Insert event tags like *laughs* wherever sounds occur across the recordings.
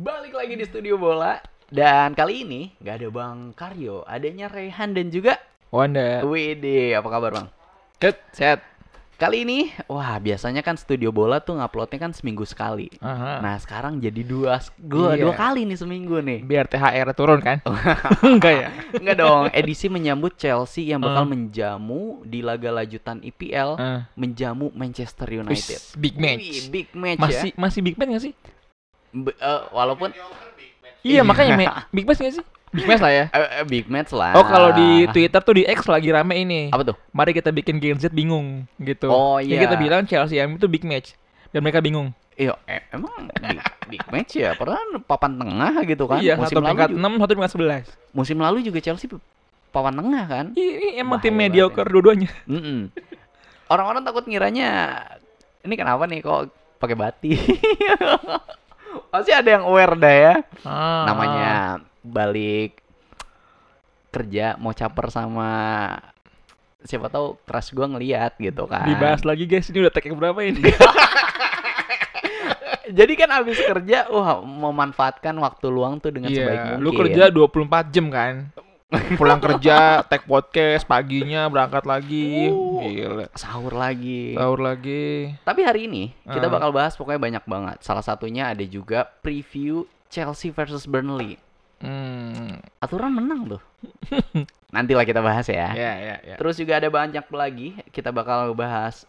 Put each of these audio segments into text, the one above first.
Balik lagi di studio bola dan kali ini nggak ada Bang Karyo, adanya Rehan dan juga Wanda. Widi, apa kabar Bang? Ket, set Kali ini, wah biasanya kan studio bola tuh nguploadnya kan seminggu sekali. Aha. Nah sekarang jadi dua, gua iya. dua kali nih seminggu nih. Biar THR turun kan? *laughs* Enggak ya? Enggak dong. Edisi menyambut Chelsea yang bakal uh. menjamu di laga lanjutan IPL uh. menjamu Manchester United. big match. Wih, big match masih, ya. Masih big match gak sih? B uh, eh, walaupun Iya makanya *laughs* Big Match gak sih? Big Match lah ya. Uh, uh, big Match lah. Oh kalau di Twitter tuh di X lagi rame ini. Apa tuh? Mari kita bikin Gen Z bingung gitu. Oh iya. Jadi kita bilang Chelsea itu Big Match dan mereka bingung. Iya, e, emang big, big match ya. Padahal papan tengah gitu kan. Iya, musim satu lalu peringkat enam, satu peringkat sebelas. Musim lalu juga Chelsea papan tengah kan. Iya, emang Bahaya tim mediocre ya. dua-duanya. Mm -mm. Orang-orang takut ngiranya ini kenapa nih kok pakai batik. *laughs* Pasti ada yang aware dah ya. Ah. Namanya balik kerja mau caper sama siapa tahu keras gua ngeliat gitu kan. Dibahas lagi guys, ini udah tag yang berapa ini? *laughs* Jadi kan abis kerja, wah memanfaatkan waktu luang tuh dengan yeah. sebaik mungkin. Lu kerja 24 jam kan? pulang kerja tag podcast paginya berangkat lagi uh, gila sahur lagi sahur lagi tapi hari ini kita uh. bakal bahas pokoknya banyak banget salah satunya ada juga preview Chelsea versus Burnley Hmm. Aturan menang loh. *laughs* Nantilah kita bahas ya. Yeah, yeah, yeah. Terus juga ada banyak lagi. Kita bakal bahas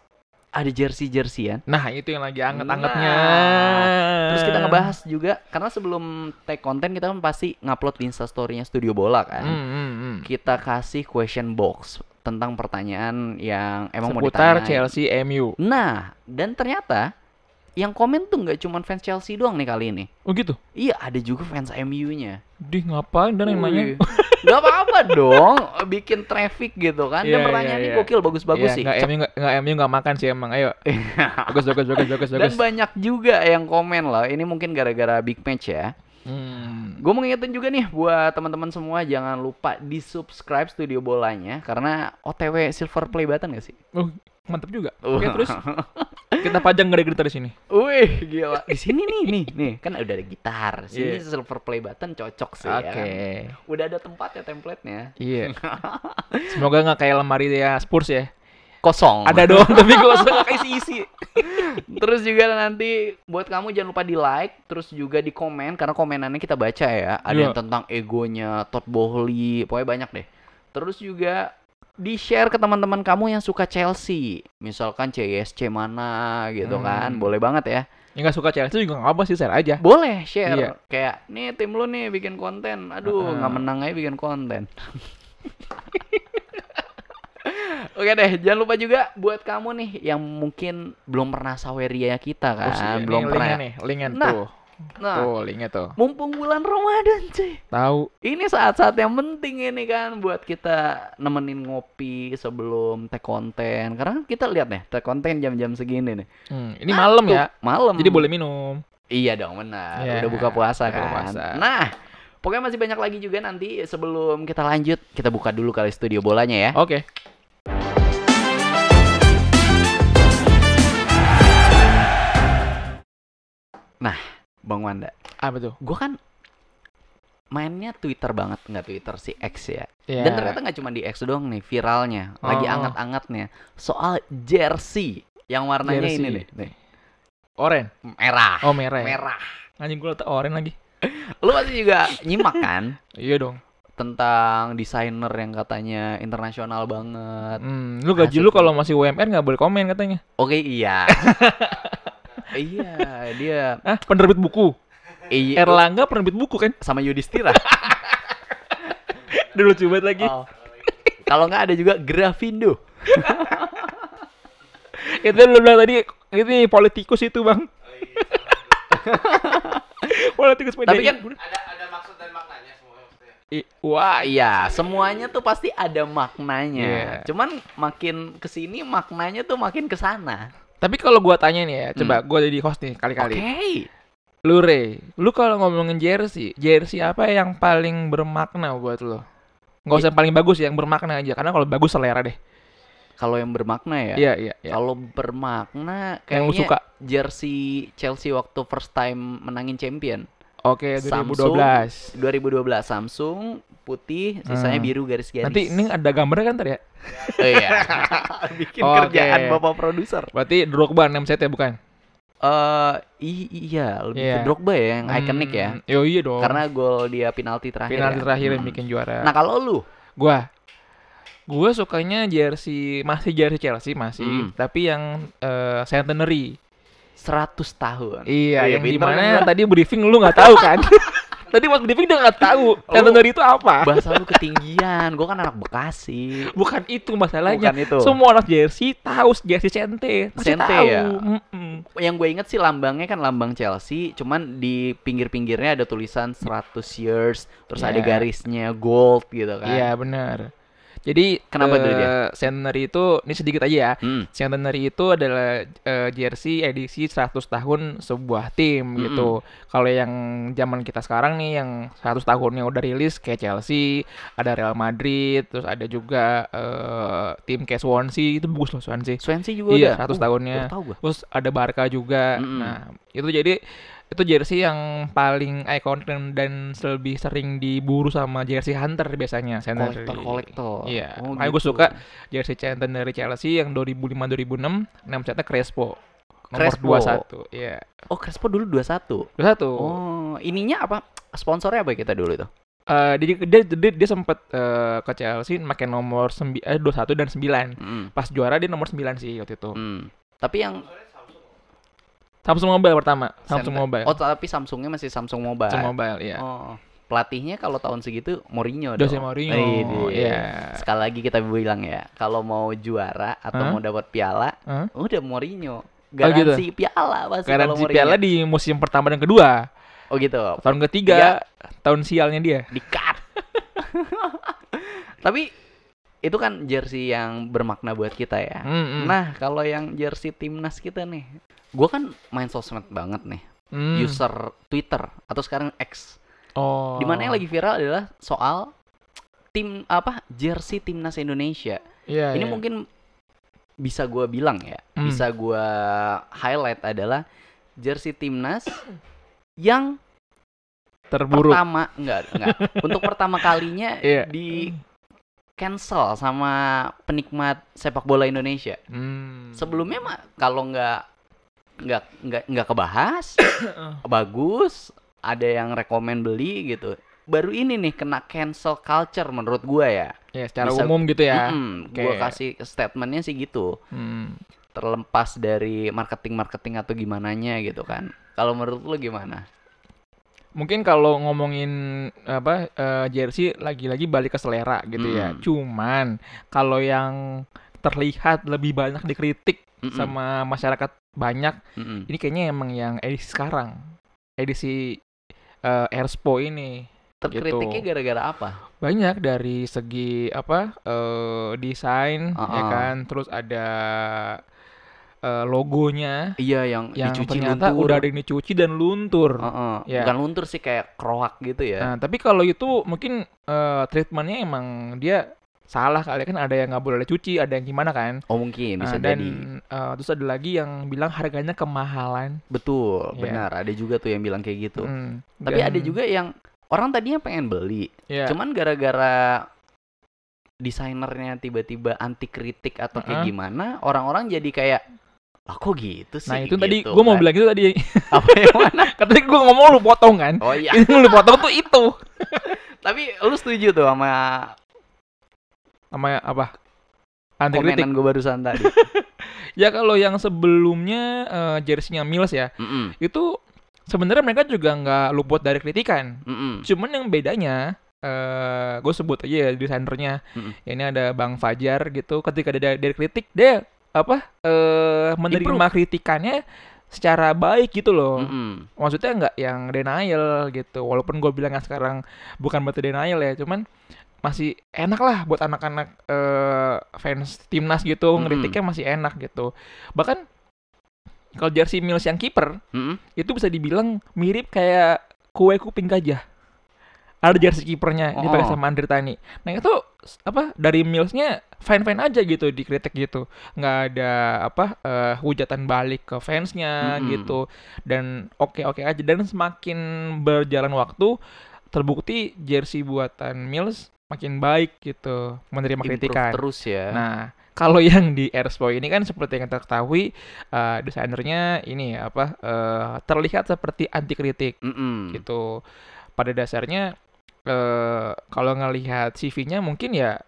ada jersey jerseyan nah itu yang lagi anget-angetnya nah, terus kita ngebahas juga karena sebelum take konten kita kan pasti ngupload di instastorynya studio bola kan hmm, hmm, hmm. kita kasih question box tentang pertanyaan yang emang seputar mau Chelsea MU nah dan ternyata yang komen tuh nggak cuma fans Chelsea doang nih kali ini. Oh gitu? Iya, ada juga fans MU-nya. Di ngapain dan nanya? *laughs* Gak apa-apa dong, bikin traffic gitu kan. Yeah, dan iya, iya, ini yeah, yeah. gokil, bagus-bagus yeah, sih. Gak MU gak, makan sih emang, ayo. *laughs* bagus, bagus, bagus, bagus, dan bagus. Dan banyak juga yang komen loh, ini mungkin gara-gara big match ya. Hmm. Gue mau ngingetin juga nih buat teman-teman semua jangan lupa di subscribe studio bolanya karena OTW silver play button gak sih? Oh, mantep juga. Oke, terus kita pajang gede gitar di sini. Wih, gila. Di sini nih, nih, nih. Kan udah ada gitar. Sini yeah. silver play button cocok sih okay. ya. Kan? Udah ada tempatnya template-nya. Iya. Yeah. *laughs* Semoga nggak kayak lemari ya Spurs ya. Kosong. Ada dong *laughs* tapi kosong nggak isi isi. terus juga nanti buat kamu jangan lupa di like, terus juga di komen karena komenannya kita baca ya. Ada yeah. yang tentang egonya Todd Bowley, pokoknya banyak deh. Terus juga di share ke teman-teman kamu yang suka Chelsea misalkan CSC mana gitu hmm. kan boleh banget ya yang gak suka Chelsea juga gak apa sih share aja boleh share iya. kayak nih tim lu nih bikin konten aduh nggak uh huh Gak menang aja bikin konten *laughs* Oke deh, jangan lupa juga buat kamu nih yang mungkin belum pernah saweria kita oh, kan, oh, belum pernah. nih, nah, tuh Nah, tuh linknya tuh. Mumpung bulan Ramadan cuy. Tahu. Ini saat-saat yang penting ini kan buat kita nemenin ngopi sebelum tag konten. Karena kita lihat nih tag konten jam-jam segini nih. Hmm, ini nah, malam ya. Malam. Jadi boleh minum. Iya dong benar. Yeah. Udah buka puasa kan. Puasa. Nah, pokoknya masih banyak lagi juga nanti sebelum kita lanjut kita buka dulu kali studio bolanya ya. Oke. Okay. Nah, Bang Wanda. Apa tuh? Gue kan mainnya Twitter banget nggak Twitter si X ya. Yeah. Dan ternyata nggak cuma di X doang nih viralnya, oh. lagi anget-angetnya soal jersey yang warnanya jersey. ini nih. nih. Oren. Merah. Oh merah. Ya? Merah. Anjing gue letak oren lagi. Lu pasti juga nyimak kan? *laughs* iya dong. Tentang desainer yang katanya internasional banget. Hmm, lu gaji Asik. Nah, lu kalau masih UMR nggak boleh komen katanya. Oke okay, iya. *laughs* iya, dia. Hah? Penerbit buku. Iya. Erlangga penerbit buku kan? Sama Yudhistira. *laughs* Dulu coba lagi. Oh. Kalau nggak ada juga Grafindo. *laughs* itu lu bilang tadi ini politikus itu bang. Oh, iya, *laughs* politikus Tapi kan ada, maksud dan maknanya semua. wah iya, semuanya tuh pasti ada maknanya. Yeah. Cuman makin kesini maknanya tuh makin kesana. Tapi kalau gua tanya nih ya, hmm. coba gua jadi host nih kali-kali. Oke. Okay. Lu Re, lu kalau ngomongin jersey, jersey apa yang paling bermakna buat lo? Gak usah yang paling bagus ya, yang bermakna aja. Karena kalau bagus selera deh. Kalau yang bermakna ya? Iya, iya. iya. Kalau bermakna kayaknya yang lu suka. jersey Chelsea waktu first time menangin champion. Oke, 2012. Samsung, 2012 Samsung putih, sisanya hmm. biru garis-garis. Nanti ini ada gambarnya kan tadi ya? oh iya. *laughs* Bikin okay. kerjaan Bapak produser. Berarti Drogba name set ya bukan? Eh uh, iya, lebih yeah. ke iya. Drogba ya yang hmm, ikonik ya. Yo iya dong. Karena gol dia penalti terakhir. Penalti ya. terakhir hmm. yang bikin juara. Nah, kalau lu? Gua gua sukanya jersey masih jersey Chelsea masih, hmm. tapi yang uh, centenary. 100 tahun. Iya, oh, iya yang dimana kan? tadi briefing lu nggak tahu kan? *laughs* tadi pas briefing dia nggak tahu oh, itu apa. Bahasa lu ketinggian, gua kan anak Bekasi. Bukan itu masalahnya. Bukan itu. Semua anak Jersey tahu Jersey Cente. Masih Cente tahu. ya. Mm -mm. Yang gue inget sih lambangnya kan lambang Chelsea, cuman di pinggir-pinggirnya ada tulisan 100 years, terus yeah. ada garisnya gold gitu kan. Iya, yeah, benar. Jadi kenapa uh, dia? Eh, Centenary itu ini sedikit aja ya. Hmm. Centenary itu adalah uh, jersey edisi 100 tahun sebuah tim mm -hmm. gitu. Kalau yang zaman kita sekarang nih yang 100 tahunnya udah rilis kayak Chelsea, ada Real Madrid, terus ada juga uh, tim kayak Swansea itu bagus loh Swansea. Swansea juga iya, udah 100 uh, tahunnya. Terus ada Barca juga. Mm -hmm. Nah, itu jadi itu jersey yang paling ikonik dan, dan lebih sering diburu sama jersey hunter biasanya center kolektor kolektor iya oh, makanya gitu. gue suka jersey center dari Chelsea yang 2005 2006 enam setnya Crespo nomor Crespo. 21 iya oh Crespo dulu 21 21 oh ininya apa sponsornya apa ya kita dulu itu Eh Uh, dia, dia dia dia sempat uh, eh, ke Chelsea pakai nomor sembi eh, 21 dan 9. Mm. Pas juara dia nomor 9 sih waktu itu. Mm. Tapi yang Samsung Mobile pertama. Samsung Center. Mobile. Oh, tapi Samsungnya masih Samsung Mobile. Samsung Mobile, iya. Oh. Pelatihnya kalau tahun segitu Mourinho Jose Mourinho. Oh, iya. Sekali lagi kita bilang ya, kalau mau juara atau huh? mau dapat piala, huh? udah Mourinho. Oh, Garansi oh, gitu. piala pasti Garansi piala di musim pertama dan kedua. Oh gitu. Tahun ketiga, Tiga. tahun sialnya dia. Di cut. *laughs* Tapi itu kan jersey yang bermakna buat kita ya. Mm -hmm. Nah, kalau yang jersey timnas kita nih, gue kan main sosmed banget nih hmm. user Twitter atau sekarang X oh. dimana yang lagi viral adalah soal tim apa jersey timnas Indonesia yeah, ini yeah. mungkin bisa gue bilang ya hmm. bisa gue highlight adalah jersey timnas yang terburuk pertama enggak enggak *laughs* untuk pertama kalinya yeah. di cancel sama penikmat sepak bola Indonesia. Hmm. Sebelumnya mah kalau nggak nggak nggak nggak kebahas *coughs* bagus ada yang rekomend beli gitu baru ini nih kena cancel culture menurut gua ya ya secara Bisa, umum gitu ya mm, okay. gua kasih statementnya sih gitu hmm. terlepas dari marketing marketing atau gimana nya gitu kan kalau menurut lu gimana mungkin kalau ngomongin apa uh, jersey lagi-lagi balik ke selera gitu ya. hmm. ya cuman kalau yang terlihat lebih banyak dikritik mm -mm. sama masyarakat banyak mm -mm. ini kayaknya emang yang edisi sekarang edisi uh, Airspo ini gitu. terkritiknya gitu. gara-gara apa banyak dari segi apa uh, desain uh -uh. ya uh-uh. kan terus ada uh, logonya iya yang yang dicuci ternyata luntur. udah ada yang dicuci dan luntur uh -uh. Ya. bukan luntur sih kayak kroak gitu ya nah tapi kalau itu mungkin uh, treatmentnya emang dia salah kali kan ada yang nggak boleh cuci ada yang gimana kan oh mungkin bisa uh, dan, jadi uh, terus ada lagi yang bilang harganya kemahalan betul yeah. benar ada juga tuh yang bilang kayak gitu mm, tapi dan... ada juga yang orang tadinya pengen beli yeah. cuman gara-gara desainernya tiba-tiba anti kritik atau kayak uh -huh. gimana orang-orang jadi kayak Lah kok gitu sih? Nah itu gitu, tadi gue mau kan. bilang itu tadi *laughs* Apa yang mana? *laughs* Katanya gue ngomong lu potong kan? Oh iya lu potong tuh itu *laughs* Tapi lu setuju tuh sama sama ya, apa? Anti kritik. gue barusan tadi. *laughs* ya kalau yang sebelumnya uh, eh, jersey-nya Mills ya, mm -mm. itu sebenarnya mereka juga nggak luput dari kritikan. Mm -mm. Cuman yang bedanya Uh, eh, gue sebut aja ya desainernya mm -mm. ya, ini ada bang Fajar gitu ketika dia dari kritik dia apa uh, menerima Improve. kritikannya secara baik gitu loh mm -hmm. maksudnya nggak yang denial gitu walaupun gue bilangnya sekarang bukan berarti denial ya cuman masih enak lah buat anak-anak uh, fans timnas gitu mm-hmm. ngeritiknya masih enak gitu bahkan kalau jersey Mills yang kiper mm-hmm. itu bisa dibilang mirip kayak kue kuping gajah ada jersey kipernya oh. dipakai sama Andre Tani nah itu apa dari Millsnya fine fine aja gitu dikritik gitu nggak ada apa uh, hujatan balik ke fansnya mm-hmm. gitu dan oke okay, oke okay aja dan semakin berjalan waktu terbukti jersey buatan Mills makin baik gitu menerima Improve kritikan. terus ya. Nah, kalau *laughs* yang di Airspo ini kan seperti yang kita ketahui uh, desainernya ini apa uh, terlihat seperti anti kritik mm -mm. gitu. Pada dasarnya uh, kalau ngelihat CV-nya mungkin ya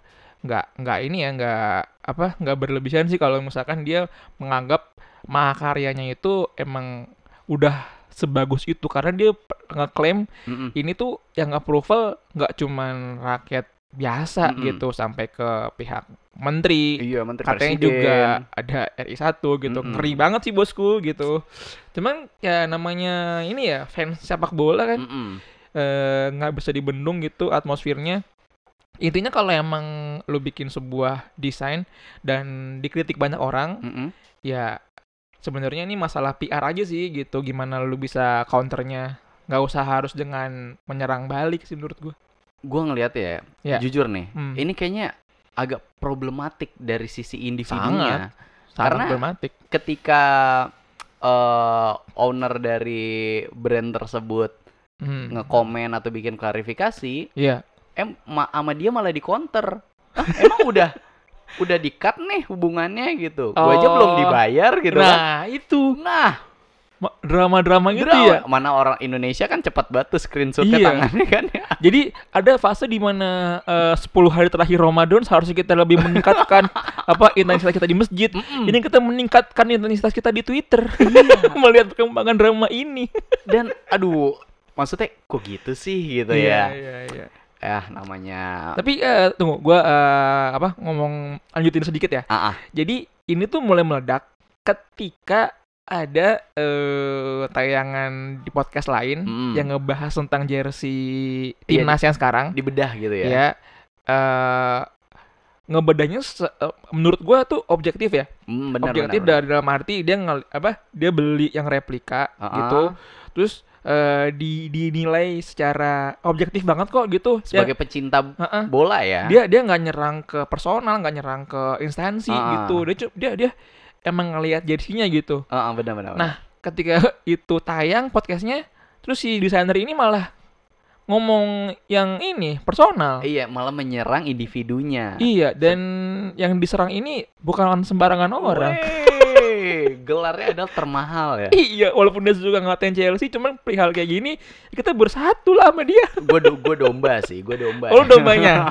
nggak nggak ini ya nggak apa nggak berlebihan sih kalau misalkan dia menganggap mahakaryanya itu emang udah sebagus itu karena dia ngeklaim mm -mm. ini tuh yang approval nggak cuman rakyat biasa mm -hmm. gitu sampai ke pihak menteri. Iya, menteri Katanya presiden. juga ada RI 1 gitu. Mm -hmm. Ngeri banget sih bosku gitu. Cuman ya namanya ini ya fans sepak bola kan. Mm -hmm. eh, nggak bisa dibendung gitu atmosfernya intinya kalau emang lu bikin sebuah desain dan dikritik banyak orang mm -hmm. ya sebenarnya ini masalah PR aja sih gitu gimana lu bisa counternya nggak usah harus dengan menyerang balik sih menurut gua gue ngelihat ya, yeah. jujur nih, hmm. ini kayaknya agak problematik dari sisi individunya. Sangat, sangat Karena problematik. ketika uh, owner dari brand tersebut hmm. ngekomen atau bikin klarifikasi, yeah. em ma sama dia malah di counter. Ah, emang *laughs* udah udah di cut nih hubungannya gitu. Gue aja belum oh. dibayar gitu nah, kan. Nah, itu. Nah, drama-drama gitu drama. ya. Mana orang Indonesia kan cepat batu screenshot screenshotnya iya. tangannya kan. Ya. *laughs* Jadi ada fase di mana eh, uh, 10 hari terakhir Ramadan seharusnya kita lebih meningkatkan *laughs* apa intensitas kita di masjid. Mm -mm. Ini kita meningkatkan intensitas kita di Twitter. Iya. *laughs* Melihat perkembangan drama ini. Dan aduh, maksudnya kok gitu sih gitu iya, ya. Iya, iya iya. eh namanya. Tapi uh, tunggu, gua uh, apa ngomong lanjutin sedikit ya. Uh -uh. Jadi ini tuh mulai meledak ketika ada uh, tayangan di podcast lain hmm. yang ngebahas tentang jersey iya, timnas ya, yang sekarang di bedah gitu ya. Ya. Uh, ngebedahnya eh, menurut gua tuh objektif ya. Hmm, bener, objektif bener, dari bener. dalam arti dia nge- apa dia beli yang replika uh gitu. Terus uh, di dinilai secara objektif banget kok gitu ya. sebagai ya, pecinta uh uh bola ya. Dia dia nggak nyerang ke personal, nggak nyerang ke instansi gitu. Dia dia dia emang ngelihat jersinya gitu. Uh, uh, benar, benar, Nah, ketika itu tayang podcastnya, terus si desainer ini malah ngomong yang ini personal. Iya, malah menyerang individunya. Iya, dan yang diserang ini bukan sembarangan orang. Wee gelarnya adalah termahal ya. *laughs* Iya, walaupun dia juga ngatain Chelsea, cuman perihal kayak gini kita bersatu lah sama dia. *laughs* Gue do, gue domba sih, gue domba. Oh, dombanya.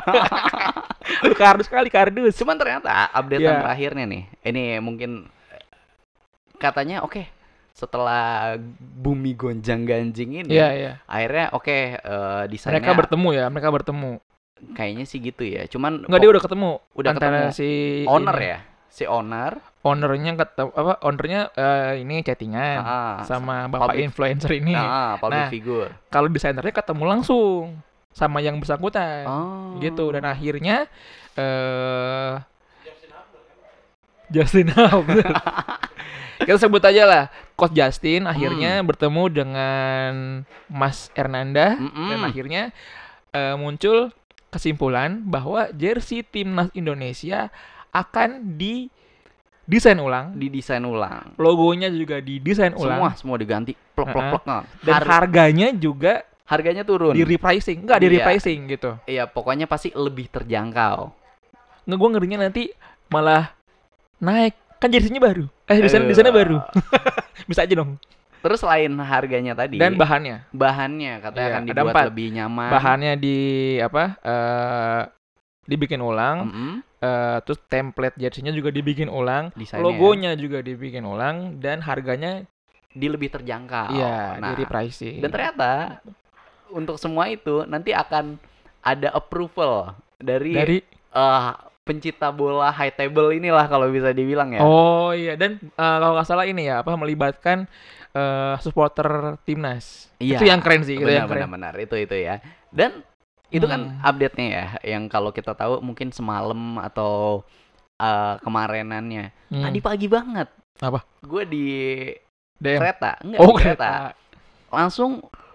*laughs* Lu kardus kali kardus. Cuman ternyata update yeah. terakhirnya nih, ini mungkin katanya oke okay, setelah bumi gonjang ganjing ini, yeah, yeah. akhirnya oke okay, uh, eh, desainnya. Mereka bertemu ya, mereka bertemu. Kayaknya sih gitu ya. Cuman nggak dia udah ketemu udah ketemu ya? si owner ini. ya si owner ownernya ketemu apa ownernya uh, ini chattingan ah, ah sama bapak public, influencer ini ah, ah public nah figure kalau desainernya ketemu langsung sama yang bersangkutan oh. gitu dan akhirnya uh, Justin Hubner *laughs* kita sebut aja lah coach Justin akhirnya hmm. bertemu dengan Mas Hernanda mm -mm. dan akhirnya uh, muncul kesimpulan bahwa jersey timnas Indonesia akan di desain ulang, didesain ulang. Logonya juga didesain ulang. Semua semua diganti plok plok plok. Uh Dan Har harganya juga harganya turun. Di repricing, enggak di repricing iya. gitu. Iya, pokoknya pasti lebih terjangkau. Nggak gua ngerinya nanti malah naik kan jadinya baru. Eh desain desainnya baru. *laughs* Bisa aja dong. Terus lain harganya tadi dan bahannya. Bahannya katanya iya, akan dibuat lebih nyaman. Bahannya di apa? Uh, dibikin ulang. Mm -hmm uh, terus template jersey-nya juga dibikin ulang, Desainnya. logonya juga dibikin ulang dan harganya di lebih terjangkau. Iya, nah, jadi pricey. Dan ternyata untuk semua itu nanti akan ada approval dari, dari? Uh, eh, pencipta bola high table inilah kalau bisa dibilang ya. Oh iya dan uh, kalau nggak salah ini ya apa melibatkan uh, supporter timnas. Iya. Itu yang keren sih. Benar-benar benar, benar, itu itu ya. Dan itu kan hmm. kan update-nya ya, yang kalau kita tahu mungkin semalam atau uh, eh, kemarinannya. Hmm. Tadi pagi banget. Apa? Gue di DM. kereta, enggak oh, di kereta. kereta. Langsung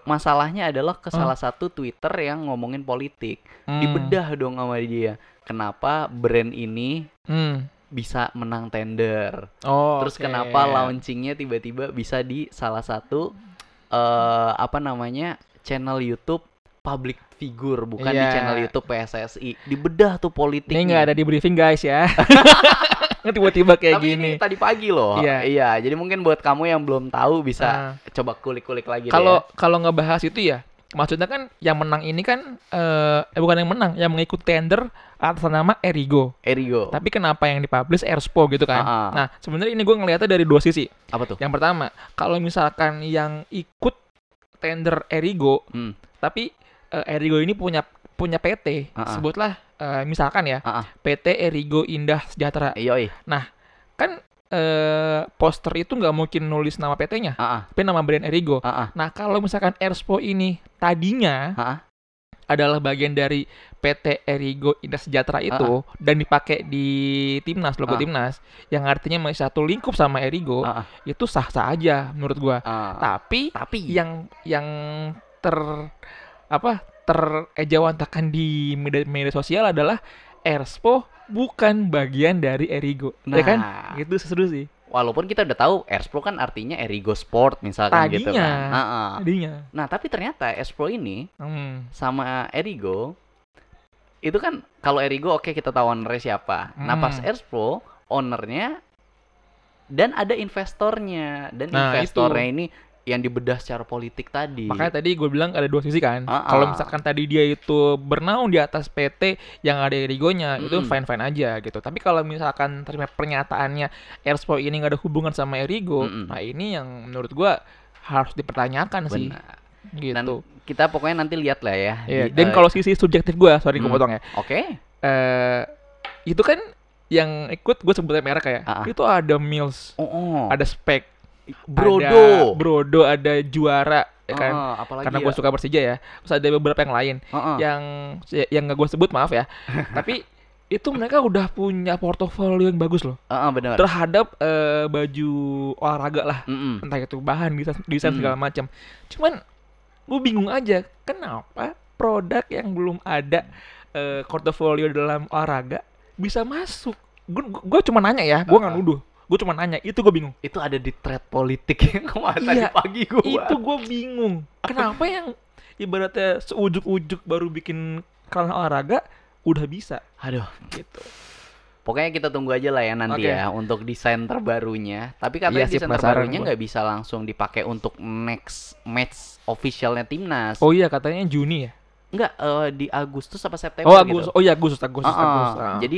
masalahnya adalah ke salah satu Twitter yang ngomongin politik. Hmm. Dibedah dong sama dia. Kenapa brand ini hmm. bisa menang tender? Oh, Terus okay. kenapa launchingnya tiba-tiba bisa di salah satu uh, apa namanya channel YouTube public figure bukan yeah. di iya. channel YouTube PSSI. Dibedah tuh politik. Ini nggak ada di briefing guys ya. *laughs* Tiba-tiba kayak Tapi gini. Ini tadi pagi loh. Iya. Yeah. Iya. Jadi mungkin buat kamu yang belum tahu bisa uh. coba kulik-kulik lagi. Kalau ya. kalau ngebahas itu ya, maksudnya kan yang menang ini kan uh, eh bukan yang menang, yang mengikut tender atas nama Erigo. Erigo. Tapi kenapa yang dipublish Airspo gitu kan? Uh Nah sebenarnya ini gue ngeliatnya dari dua sisi. Apa tuh? Yang pertama, kalau misalkan yang ikut tender Erigo, hmm. tapi uh, Erigo ini punya punya PT, uh -uh. sebutlah uh, misalkan ya, uh -uh. PT Erigo Indah Sejahtera. Iya. Nah, kan uh, poster itu nggak mungkin nulis nama PT-nya, uh -uh. tapi nama brand Erigo. Uh -uh. Nah, kalau misalkan Erspo ini tadinya uh -uh. adalah bagian dari PT Erigo Indah Sejahtera itu uh -uh. dan dipakai di timnas logo uh -uh. timnas, yang artinya masih satu lingkup sama Erigo, uh -uh. itu sah-sah aja menurut gua. Uh -uh. Tapi, tapi yang yang ter apa terejawantakan di media, media sosial adalah Erspo bukan bagian dari Erigo. Iya nah, ya kan? Itu seru sih. Walaupun kita udah tahu erspo kan artinya Erigo Sport misalkan tadinya, gitu kan. Tadinya. Nah, tapi ternyata erspo ini hmm. sama Erigo itu kan kalau Erigo oke okay, kita tahu owner siapa. Nah, hmm. Nah, pas erspo ownernya dan ada investornya dan nah, investornya itu. ini yang dibedah secara politik tadi. Makanya tadi gue bilang ada dua sisi kan. Uh -uh. Kalau misalkan tadi dia itu bernaung di atas PT yang ada erigonya mm. itu fine fine aja gitu. Tapi kalau misalkan terima pernyataannya Erspo ini nggak ada hubungan sama erigo, mm -hmm. nah ini yang menurut gue harus dipertanyakan Benar. sih. Gitu. Dan kita pokoknya nanti lihat lah ya. Yeah. Di, iya, Dan uh, kalau sisi subjektif gue, sorry mm. gue potong ya. Oke. Okay. Uh, eh, itu kan yang ikut gue sebutnya merek ya. Uh -uh. Itu ada Mills, uh -uh. ada Spek Brodo. Ada Brodo, ada juara ya kan. Uh, apalagi Karena gue ya? suka Persija ya. Terus ada beberapa yang lain uh, uh. yang ya, yang gak gue sebut maaf ya. *laughs* Tapi itu mereka udah punya portofolio yang bagus loh. Uh, uh, benar. Terhadap uh, baju olahraga lah. Mm -mm. Entah itu bahan desain, desain mm. segala macam. Cuman gue bingung aja kenapa produk yang belum ada uh, portofolio dalam olahraga bisa masuk gue cuma nanya ya gue gak nuduh gue cuma nanya itu gue bingung itu ada di thread politik yang kemarin iya, tadi pagi gue itu gue bingung kenapa yang ibaratnya seujuk-ujuk baru bikin kalah olahraga udah bisa aduh gitu Pokoknya kita tunggu aja lah ya nanti okay. ya untuk desain terbarunya. Tapi katanya iya, desain terbarunya nggak bisa langsung dipakai untuk next match officialnya timnas. Oh iya katanya Juni ya? Enggak, uh, eh, di Agustus apa September Oh Agustus, gitu. oh iya Agustus, Agustus, uh Agustus. Uh. Jadi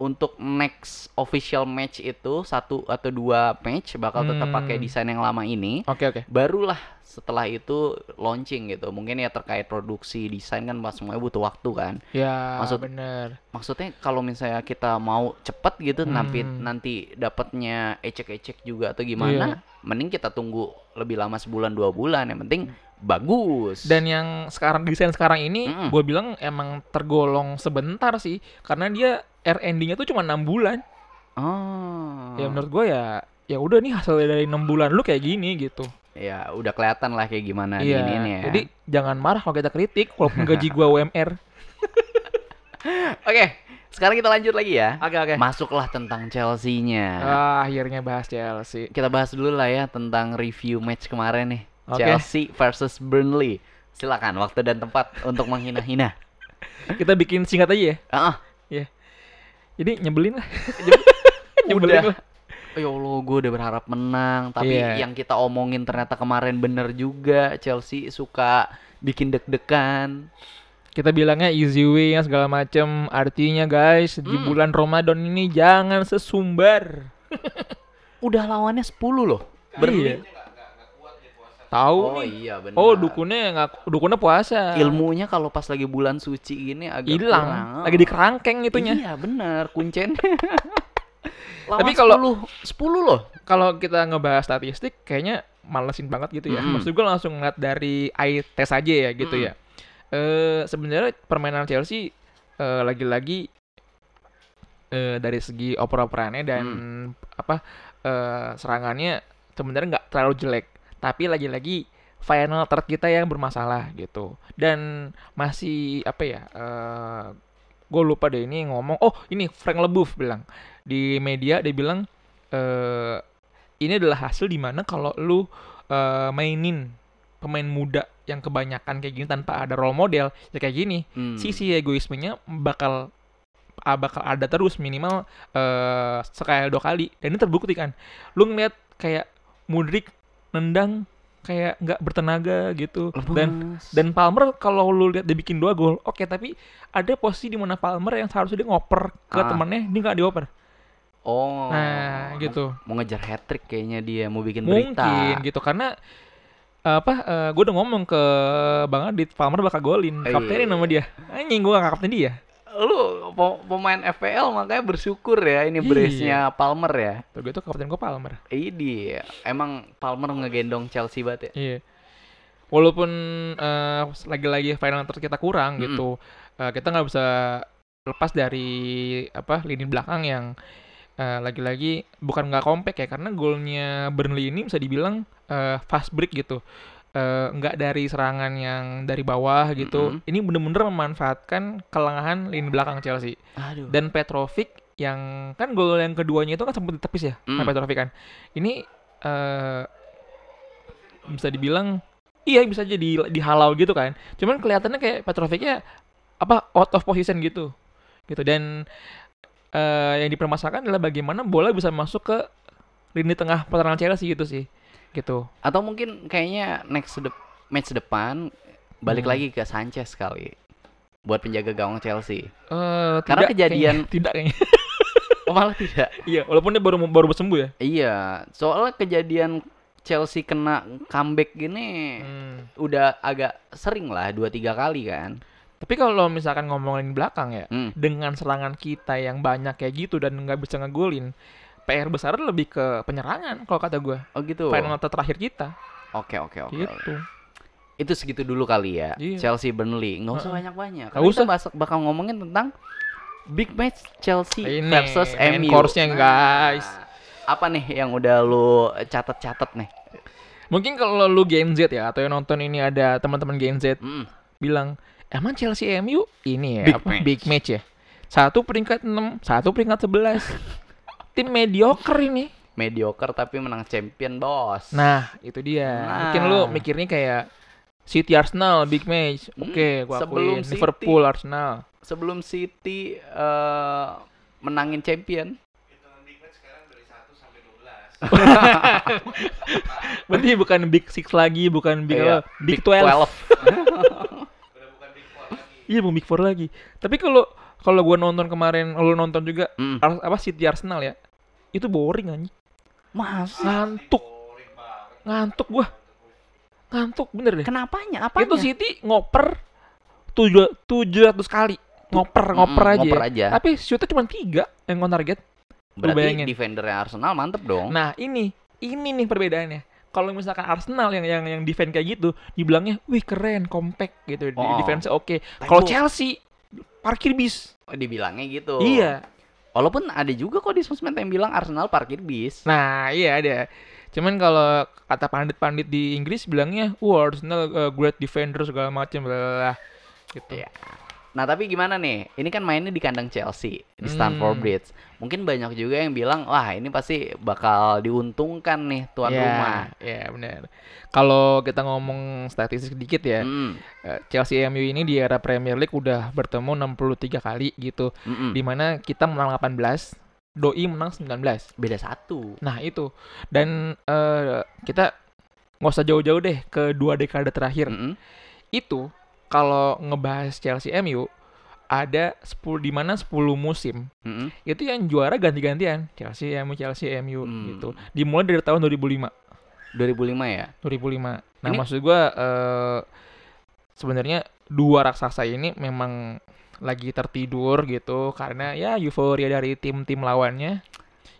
untuk next official match itu satu atau dua match bakal hmm. tetap pakai desain yang lama ini. Oke okay, oke. Okay. Barulah setelah itu launching gitu. Mungkin ya terkait produksi desain kan pas semuanya butuh waktu kan. Iya. Maksud bener. Maksudnya kalau misalnya kita mau cepet gitu hmm. nanti nanti dapatnya ecek-ecek juga atau gimana, yeah. mending kita tunggu lebih lama sebulan dua bulan. Yang penting hmm. bagus. Dan yang sekarang desain sekarang ini, mm. gue bilang emang tergolong sebentar sih, karena dia R endingnya tuh cuma enam bulan oh ya menurut gue ya ya udah nih hasil dari enam bulan lu kayak gini gitu ya udah kelihatan lah kayak gimana iya, ini, ini ya jadi jangan marah kalau kita kritik walaupun gaji gua UMR *laughs* oke okay, sekarang kita lanjut lagi ya oke okay, oke okay. masuklah tentang Chelsea-nya ah, akhirnya bahas Chelsea kita bahas dulu lah ya tentang review match kemarin nih okay. Chelsea versus Burnley silakan waktu dan tempat untuk menghina-hina *laughs* kita bikin singkat aja ya uh -uh. yeah. Jadi nyebelin lah. *laughs* nyebelin udah. lah. Ya Allah, gue udah berharap menang. Tapi yeah. yang kita omongin ternyata kemarin bener juga. Chelsea suka bikin deg-degan. Kita bilangnya easy way yang segala macem. Artinya guys, mm. di hmm. bulan Ramadan ini jangan sesumbar. udah lawannya 10 loh. Berarti iya tahu oh, nih. iya oh, benar. Oh, dukunnya nggak dukunnya puasa. Ilmunya kalau pas lagi bulan suci ini agak hilang. Lagi di kerangkeng itunya. Iya, benar, kuncen. *laughs* Tapi kalau 10, 10 loh. Kalau kita ngebahas statistik kayaknya malesin banget gitu ya. Hmm. Maksud gue langsung ngeliat dari eye test aja ya gitu hmm. ya. Eh sebenarnya permainan Chelsea lagi eh, lagi-lagi uh, dari segi oper-operannya dan hmm. apa uh, serangannya sebenarnya nggak terlalu jelek tapi lagi-lagi final third kita yang bermasalah gitu dan masih apa ya uh, eh, gue lupa deh ini ngomong oh ini Frank Leboeuf bilang di media dia bilang uh, ini adalah hasil dimana kalau lu uh, mainin pemain muda yang kebanyakan kayak gini tanpa ada role model ya kayak gini hmm. sisi egoismenya bakal ah, bakal ada terus minimal uh, sekali dua kali dan ini terbukti kan lu ngeliat kayak Mudrik nendang kayak nggak bertenaga gitu Lepas. dan dan Palmer kalau lu lihat dia bikin dua gol oke okay, tapi ada posisi di mana Palmer yang seharusnya dia ngoper ke ah. temennya dia nggak dioper oh nah gitu mau ngejar hat trick kayaknya dia mau bikin mungkin gitu karena eh, apa uh, eh, gue udah ngomong ke Bang Adit Palmer bakal golin iya. kaptenin nama dia anjing gue gak kapten dia lu pemain FPL makanya bersyukur ya ini iya. brace-nya Palmer ya. Tapi gue tuh kapten gue Palmer. dia. emang Palmer ngegendong Chelsea banget ya. Iya. Walaupun lagi eh, lagi-lagi final terus kita kurang mm -hmm. gitu, uh, kita nggak bisa lepas dari apa lini belakang yang lagi eh, lagi-lagi bukan nggak kompak ya karena golnya Burnley ini bisa dibilang uh, fast break gitu uh, nggak dari serangan yang dari bawah gitu. Mm-hmm. Ini bener-bener memanfaatkan kelengahan lini belakang Chelsea. Aduh. Dan Petrovic yang kan gol yang keduanya itu kan sempat ditepis ya, mm. Petrovic kan. Ini uh, bisa dibilang iya bisa jadi dihalau gitu kan. Cuman kelihatannya kayak Petrovicnya apa out of position gitu. Gitu dan uh, yang dipermasalahkan adalah bagaimana bola bisa masuk ke lini tengah pertahanan Chelsea gitu sih gitu. Atau mungkin kayaknya next de match depan balik hmm. lagi ke Sanchez kali buat penjaga gawang Chelsea. Uh, Karena kejadian kayaknya, *laughs* tidak kayaknya. oh, malah tidak. *laughs* Iya, walaupun dia baru baru sembuh ya. Iya, soalnya kejadian Chelsea kena comeback gini hmm. udah agak sering lah dua tiga kali kan. Tapi kalau misalkan ngomongin belakang ya, hmm. dengan serangan kita yang banyak kayak gitu dan nggak bisa ngegulin, PR besar lebih ke penyerangan kalau kata gue. Oh gitu. Final terakhir kita. Oke oke oke. Gitu. Okay. Itu segitu dulu kali ya. Yeah. Chelsea Burnley. Nggak usah banyak-banyak. Nah, usah. kita bakal ngomongin tentang big match Chelsea Ini, versus MU. course-nya nah, guys. Nah, apa nih yang udah lu catat-catat nih? Mungkin kalau lu Gen Z ya atau yang nonton ini ada teman-teman Gen Z mm. bilang, "Emang Chelsea MU ini ya big, apa? match. big match ya?" Satu peringkat 6, satu peringkat 11. *laughs* tim mediocre ini mediocre tapi menang champion bos nah itu dia nah. mungkin lu mikirnya kayak City Arsenal big match hmm, oke okay, gua sebelum akuin. City, Liverpool Arsenal sebelum City uh, menangin champion Berarti bukan Big Six lagi, bukan Big, iya, Big, Big 12. 12. *laughs* iya, bukan Big Four lagi. Tapi kalau kalau gue nonton kemarin, lo nonton juga mm. apa City Arsenal ya? itu boring anjing mas ngantuk ngantuk gua ngantuk bener deh kenapanya apa itu City ngoper tujuh tujuh ratus kali ngoper ngoper hmm, aja ngoper aja tapi shootnya cuma tiga yang on target berarti bayangin. defendernya Arsenal mantep dong nah ini ini nih perbedaannya kalau misalkan Arsenal yang yang yang defend kayak gitu dibilangnya wih keren compact gitu oh. defense oke okay. kalau Chelsea parkir bis oh, dibilangnya gitu iya Walaupun ada juga kok di sosmed yang bilang Arsenal parkir bis. Nah, iya ada. Cuman kalau kata pandit-pandit di Inggris bilangnya, "Wah, Arsenal uh, great defender segala macam lah." Gitu. Ya, Nah tapi gimana nih? Ini kan mainnya di kandang Chelsea di hmm. Stamford Bridge. Mungkin banyak juga yang bilang, wah ini pasti bakal diuntungkan nih tuan yeah, rumah. Iya yeah, benar. Kalau kita ngomong statistik sedikit ya, mm. Chelsea MU ini di era Premier League udah bertemu 63 kali gitu, mm -mm. dimana kita menang 18. Doi menang 19 Beda satu Nah itu Dan uh, kita nggak usah jauh-jauh deh ke dua dekade terakhir mm -hmm. Itu kalau ngebahas Chelsea MU ada 10 di mana sepuluh musim. Mm -hmm. Itu yang juara ganti-gantian. Chelsea MU Chelsea MU mm. gitu. Dimulai dari tahun 2005. 2005 ya? 2005. Nah, ini... maksud gua uh, sebenarnya dua raksasa ini memang lagi tertidur gitu karena ya euforia dari tim-tim lawannya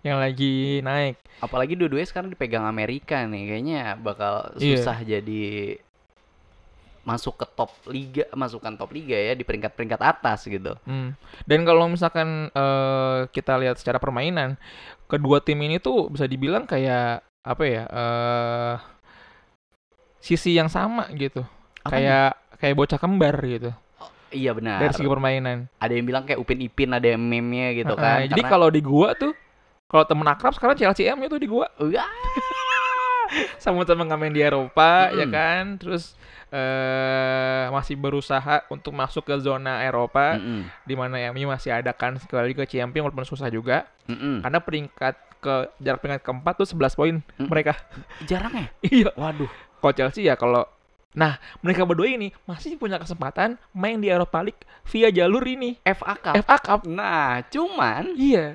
yang lagi naik. Apalagi dua-duanya sekarang dipegang Amerika nih, kayaknya bakal iya. susah yeah. jadi masuk ke top liga masukkan top liga ya di peringkat-peringkat atas gitu. Hmm. Dan kalau misalkan uh, kita lihat secara permainan kedua tim ini tuh bisa dibilang kayak apa ya uh, sisi yang sama gitu. Apa kayak ini? kayak bocah kembar gitu. Oh, iya benar. Dari segi permainan. Ada yang bilang kayak Upin Ipin, ada yang meme-nya gitu uh -huh. kan. Jadi Karena... kalau di gua tuh kalau temen akrab sekarang CLCM itu di gua. Wah, *laughs* sama teman ngamen di Eropa mm. ya kan terus uh, masih berusaha untuk masuk ke zona Eropa mm -mm. di mana ini masih ada kan sekali ke Champions walaupun susah juga mm -mm. karena peringkat ke jarak peringkat keempat tuh 11 poin mm mereka jarang ya *laughs* iya waduh kalau Chelsea ya kalau Nah, mereka berdua ini masih punya kesempatan main di Eropa League via jalur ini. FA Cup. FA Cup. Nah, cuman... Iya,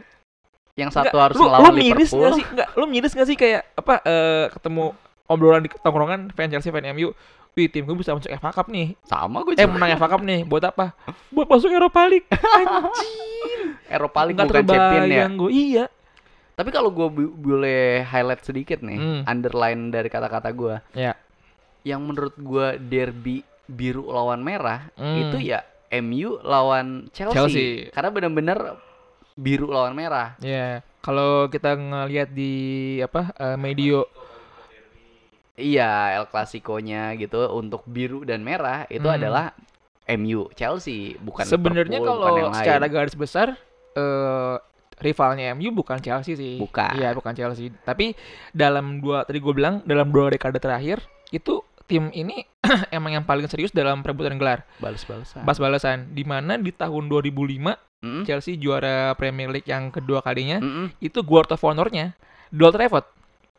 yang satu enggak, harus lu, Liverpool. lu miris Liverpool. Gak sih? Enggak, lu miris gak sih kayak apa uh, ketemu obrolan di tongkrongan fan Chelsea fan MU Wih tim gue bisa masuk FA Cup nih Sama gue eh, juga. Eh menang FA Cup nih Buat apa? Buat masuk Eropa League *laughs* Anjir Eropa League bukan champion ya? Gue. Iya Tapi kalau gue boleh highlight sedikit nih hmm. Underline dari kata-kata gue Ya Yang menurut gue derby biru lawan merah hmm. Itu ya MU lawan Chelsea, Chelsea. Karena bener-bener biru lawan merah. Iya. Yeah. Kalau kita ngelihat di apa uh, medio Iya, El Clasico-nya gitu untuk biru dan merah itu hmm. adalah MU Chelsea bukan Sebenarnya kalau secara lain. garis besar uh, rivalnya MU bukan Chelsea sih. Bukan. Iya, bukan Chelsea. Tapi dalam dua tadi gue bilang dalam dua dekade terakhir itu tim ini *clears throat* emang yang paling serius dalam perebutan gelar. Balas-balasan. Balas-balasan. Di mana di tahun 2005 mm-hmm. Chelsea juara Premier League yang kedua kalinya mm-hmm. itu Guard of Honor-nya di Old Trafford.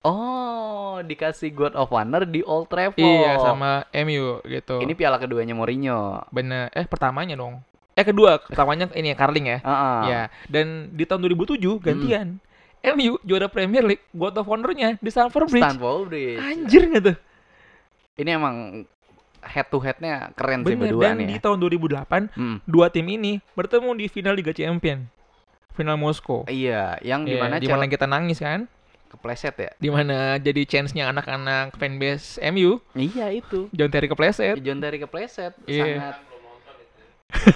Oh, dikasih Guard of Honor di Old Trafford. Iya, sama MU gitu. Ini piala keduanya Mourinho. Bener. Eh, pertamanya dong. Eh, kedua. Pertamanya *laughs* ini ya, Carling ya. Uh-uh. Ya. Dan di tahun 2007 gantian. Mm. MU juara Premier League, Guard of Honor-nya di Stamford Bridge. Stamford Bridge. Anjir nggak tuh? Ini emang head to headnya keren Bener, sih berdua dan nih. Dan di ya. tahun 2008 hmm. dua tim ini bertemu di final Liga Champions, Final Moskow. Iya, yang yeah, dimana dimana kita nangis kan? Kepleset ya. Dimana jadi chance-nya anak-anak fanbase MU. Iya itu. John Terry kepleset. John Terry kepleset. Yeah. Sangat.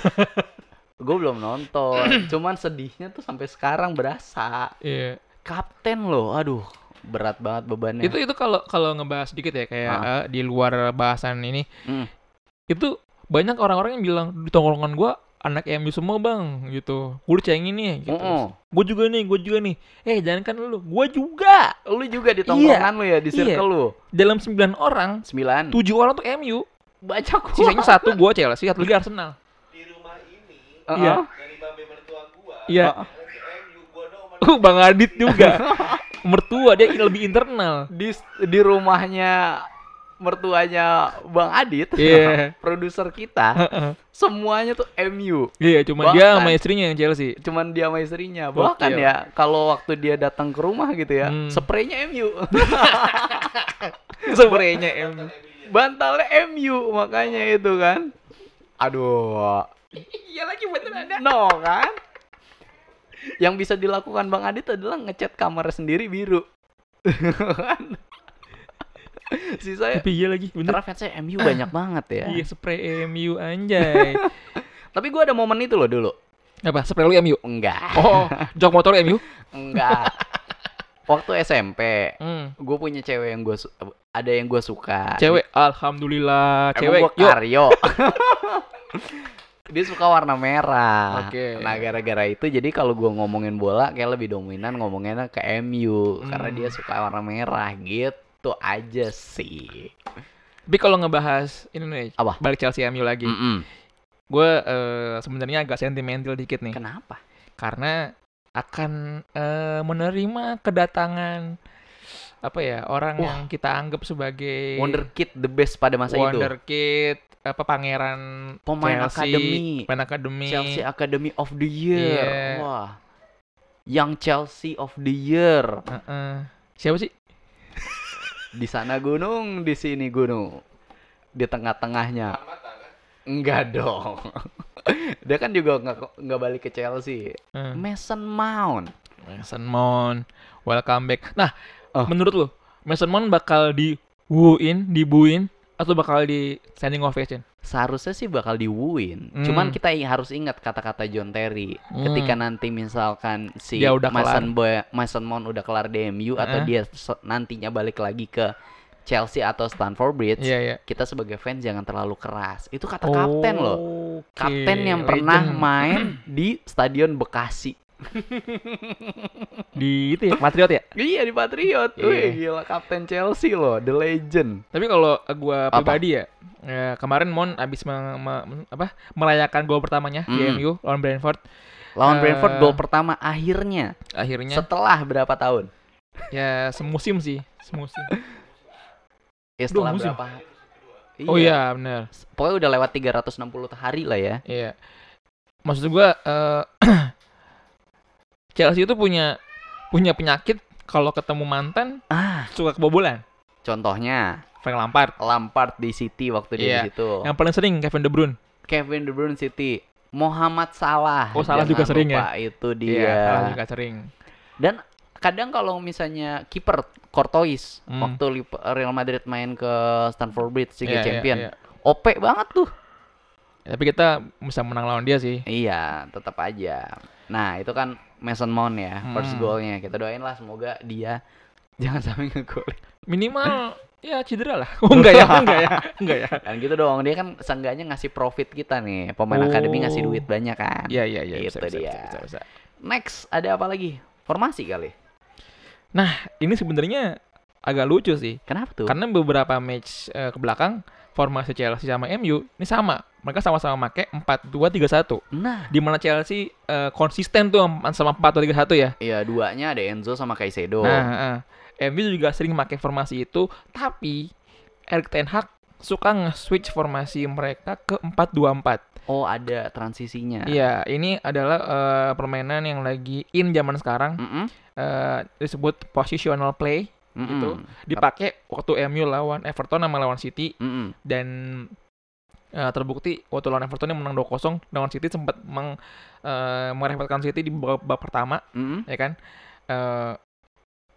*laughs* gue belum nonton. Cuman sedihnya tuh sampai sekarang berasa. Iya. Yeah. Kapten loh, aduh berat banget bebannya. Itu itu kalau kalau ngebahas sedikit ya kayak uh, di luar bahasan ini. Mm. Itu banyak orang-orang yang bilang di tongkrongan gua anak MU semua bang gitu gue ini nih gitu mm -mm. gue juga nih gue juga nih eh jangan kan lu gue juga lu juga di iya. tongkrongan iya, lu ya di iya. circle iya. lu dalam 9 orang 9 7 orang tuh MU baca gua sisanya satu gue Chelsea satu lagi Arsenal di rumah ini uh -uh. iya dari babe mertua gue iya uh -uh. *laughs* Bang Adit juga *laughs* mertua dia lebih internal di di rumahnya mertuanya Bang Adit, yeah. *laughs* produser kita, semuanya tuh MU. Iya, yeah, cuman dia sama istrinya yang Chelsea. Cuman dia sama istrinya. Bahkan okay. ya, kalau waktu dia datang ke rumah gitu ya, hmm. spraynya MU. *laughs* *laughs* spraynya MU. Bantalnya MU makanya itu kan. Aduh. Iya lagi bener ada. No kan? yang bisa dilakukan Bang Adit adalah ngecat kamar sendiri biru. Kan? si saya Tapi iya lagi bener. Karena fansnya MU banyak banget ya Iya spray MU anjay *laughs* Tapi gue ada momen itu loh dulu Apa? Spray lu MU? Enggak oh, oh jok motor MU? Enggak Waktu SMP hmm. Gue punya cewek yang gue Ada yang gue suka Cewek? Alhamdulillah Cewek Emang gue karyo *laughs* dia suka warna merah. Oke. Okay. Nah gara-gara itu jadi kalau gue ngomongin bola kayak lebih dominan ngomonginnya ke MU hmm. karena dia suka warna merah gitu aja sih. Tapi kalau ngebahas ini nih, Apa? balik Chelsea MU lagi, mm -mm. gue uh, sebenarnya agak sentimental dikit nih. Kenapa? Karena akan uh, menerima kedatangan apa ya orang Wah. yang kita anggap sebagai wonderkid the best pada masa wonder itu wonderkid apa pangeran pemain Chelsea, akademi, pemain akademi, Chelsea Academy of the Year. Yeah. Wah. Yang Chelsea of the Year. Uh -uh. Siapa sih? *laughs* di sana gunung, di sini gunung. Di tengah-tengahnya. Enggak dong. *laughs* Dia kan juga nggak nggak balik ke Chelsea. Hmm. Mason Mount. Mason Mount. Welcome back. Nah, oh. menurut lo Mason Mount bakal di wooin dibuin atau bakal di standing ovation? Seharusnya sih bakal di win. Hmm. Cuman kita harus ingat kata-kata John Terry hmm. ketika nanti misalkan si udah Mason Boy, Mason Mount udah kelar DMU eh. atau hmm. dia nantinya balik lagi ke Chelsea atau Stanford Bridge, yeah, yeah. kita sebagai fans jangan terlalu keras. Itu kata oh, kapten loh. Kapten yang pernah Legend. main di Stadion Bekasi. *laughs* di itu ya Patriot ya iya di Patriot tuh iya. yeah. gila kapten Chelsea loh the legend tapi kalau gua pribadi apa? ya, eh, kemarin Mon abis me, me, apa merayakan gol pertamanya mm. di MU lawan Brentford lawan uh, Brentford eh, gol pertama akhirnya akhirnya setelah berapa tahun ya semusim sih semusim ya setelah Duh, musim. berapa oh iya, ya, benar pokoknya udah lewat 360 hari lah ya iya maksud gua uh, *clears throat* Chelsea itu punya punya penyakit kalau ketemu mantan ah. suka kebobolan. Contohnya Frank Lampard. Lampard di City waktu yeah. di iya. situ. Yang paling sering Kevin De Bruyne. Kevin De Bruyne City. Muhammad Salah. Oh, Salah juga sering ya. itu iya, dia. yeah, Salah juga sering. Dan kadang kalau misalnya kiper Cortois hmm. waktu Real Madrid main ke Stamford Bridge Liga yeah, iya, Champion. Yeah, yeah. OP banget tuh tapi kita bisa menang lawan dia sih. Iya, tetap aja. Nah, itu kan Mason Mount ya, hmm. first goalnya. Kita doain lah semoga dia *laughs* jangan sampai ngegol. Minimal *laughs* ya cedera lah. Oh, enggak ya, enggak ya, enggak ya. Kan gitu doang Dia kan seenggaknya ngasih profit kita nih. Pemain oh. akademi ngasih duit banyak kan. Iya, iya, iya. Itu bisa, dia. bisa, bisa, bisa. Next, ada apa lagi? Formasi kali. Nah, ini sebenarnya agak lucu sih. Kenapa tuh? Karena beberapa match uh, ke belakang formasi Chelsea sama MU ini sama. Mereka sama-sama make empat dua tiga satu Nah, di mana Chelsea uh, konsisten tuh sama empat dua tiga satu ya. Iya, duanya ada Enzo sama Caicedo. Nah, uh, MU juga sering make formasi itu, tapi Erik ten Hag suka nge-switch formasi mereka ke empat dua empat. Oh, ada transisinya. Iya, ini adalah uh, permainan yang lagi in zaman sekarang. Mm -hmm. uh, disebut positional play mm -hmm. itu dipakai waktu MU lawan Everton sama lawan City mm -hmm. dan uh, terbukti waktu lawan Everton yang menang 2-0 lawan City sempat meng uh, merepotkan City di babak, bab pertama mm -hmm. ya kan uh,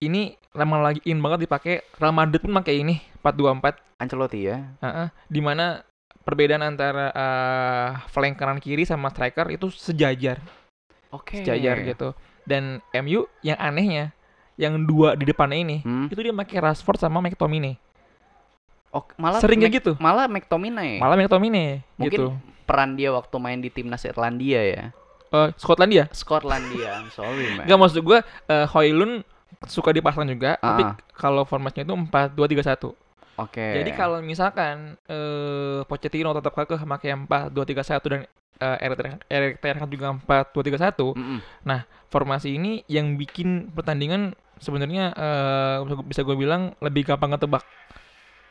ini lama lagi in banget dipakai Real Madrid pun pakai ini 4-2-4 Ancelotti ya uh -uh, dimana perbedaan antara uh, flank kanan kiri sama striker itu sejajar Oke. Okay. Sejajar gitu. Dan MU yang anehnya yang dua di depannya ini hmm. itu dia pakai Rashford sama McTominay. Oh, malah sering kayak gitu. Malah McTominay. Malah McTominay. Mungkin gitu. peran dia waktu main di timnas Irlandia ya. Uh, Skotlandia. Skotlandia, I'm sorry man. Gak maksud gue, uh, Hoylun suka dipasang juga, uh. tapi kalau formasinya itu empat dua tiga satu. Oke. Okay. Jadi kalau misalkan uh, Pochettino tetap kekeh pakai empat dua tiga satu dan uh, RT Erhard juga 4 2 3 1. Mm -hmm. Nah, formasi ini yang bikin pertandingan sebenarnya uh, bisa gue bilang lebih gampang ngetebak gitu,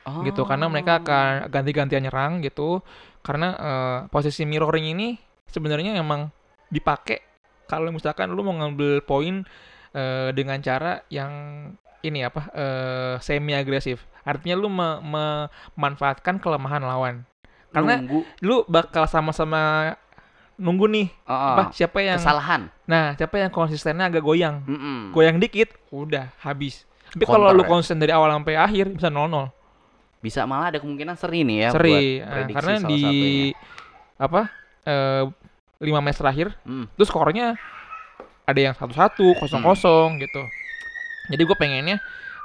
Oh. Gitu karena mereka akan ganti-gantian nyerang gitu. Karena uh, posisi mirroring ini sebenarnya emang dipakai kalau misalkan lu mau ngambil poin uh, dengan cara yang ini apa uh, semi agresif. Artinya lu memanfaatkan me kelemahan lawan karena nunggu. lu bakal sama-sama nunggu nih oh, apa siapa yang kesalahan nah siapa yang konsistennya agak goyang mm -mm. goyang dikit udah habis tapi kalau lu ya? konsen dari awal sampai akhir bisa nol nol bisa malah ada kemungkinan seri nih ya seri buat nah, karena di satunya. apa eh, lima match terakhir mm. terus skornya ada yang satu satu hmm. kosong kosong gitu jadi gue pengennya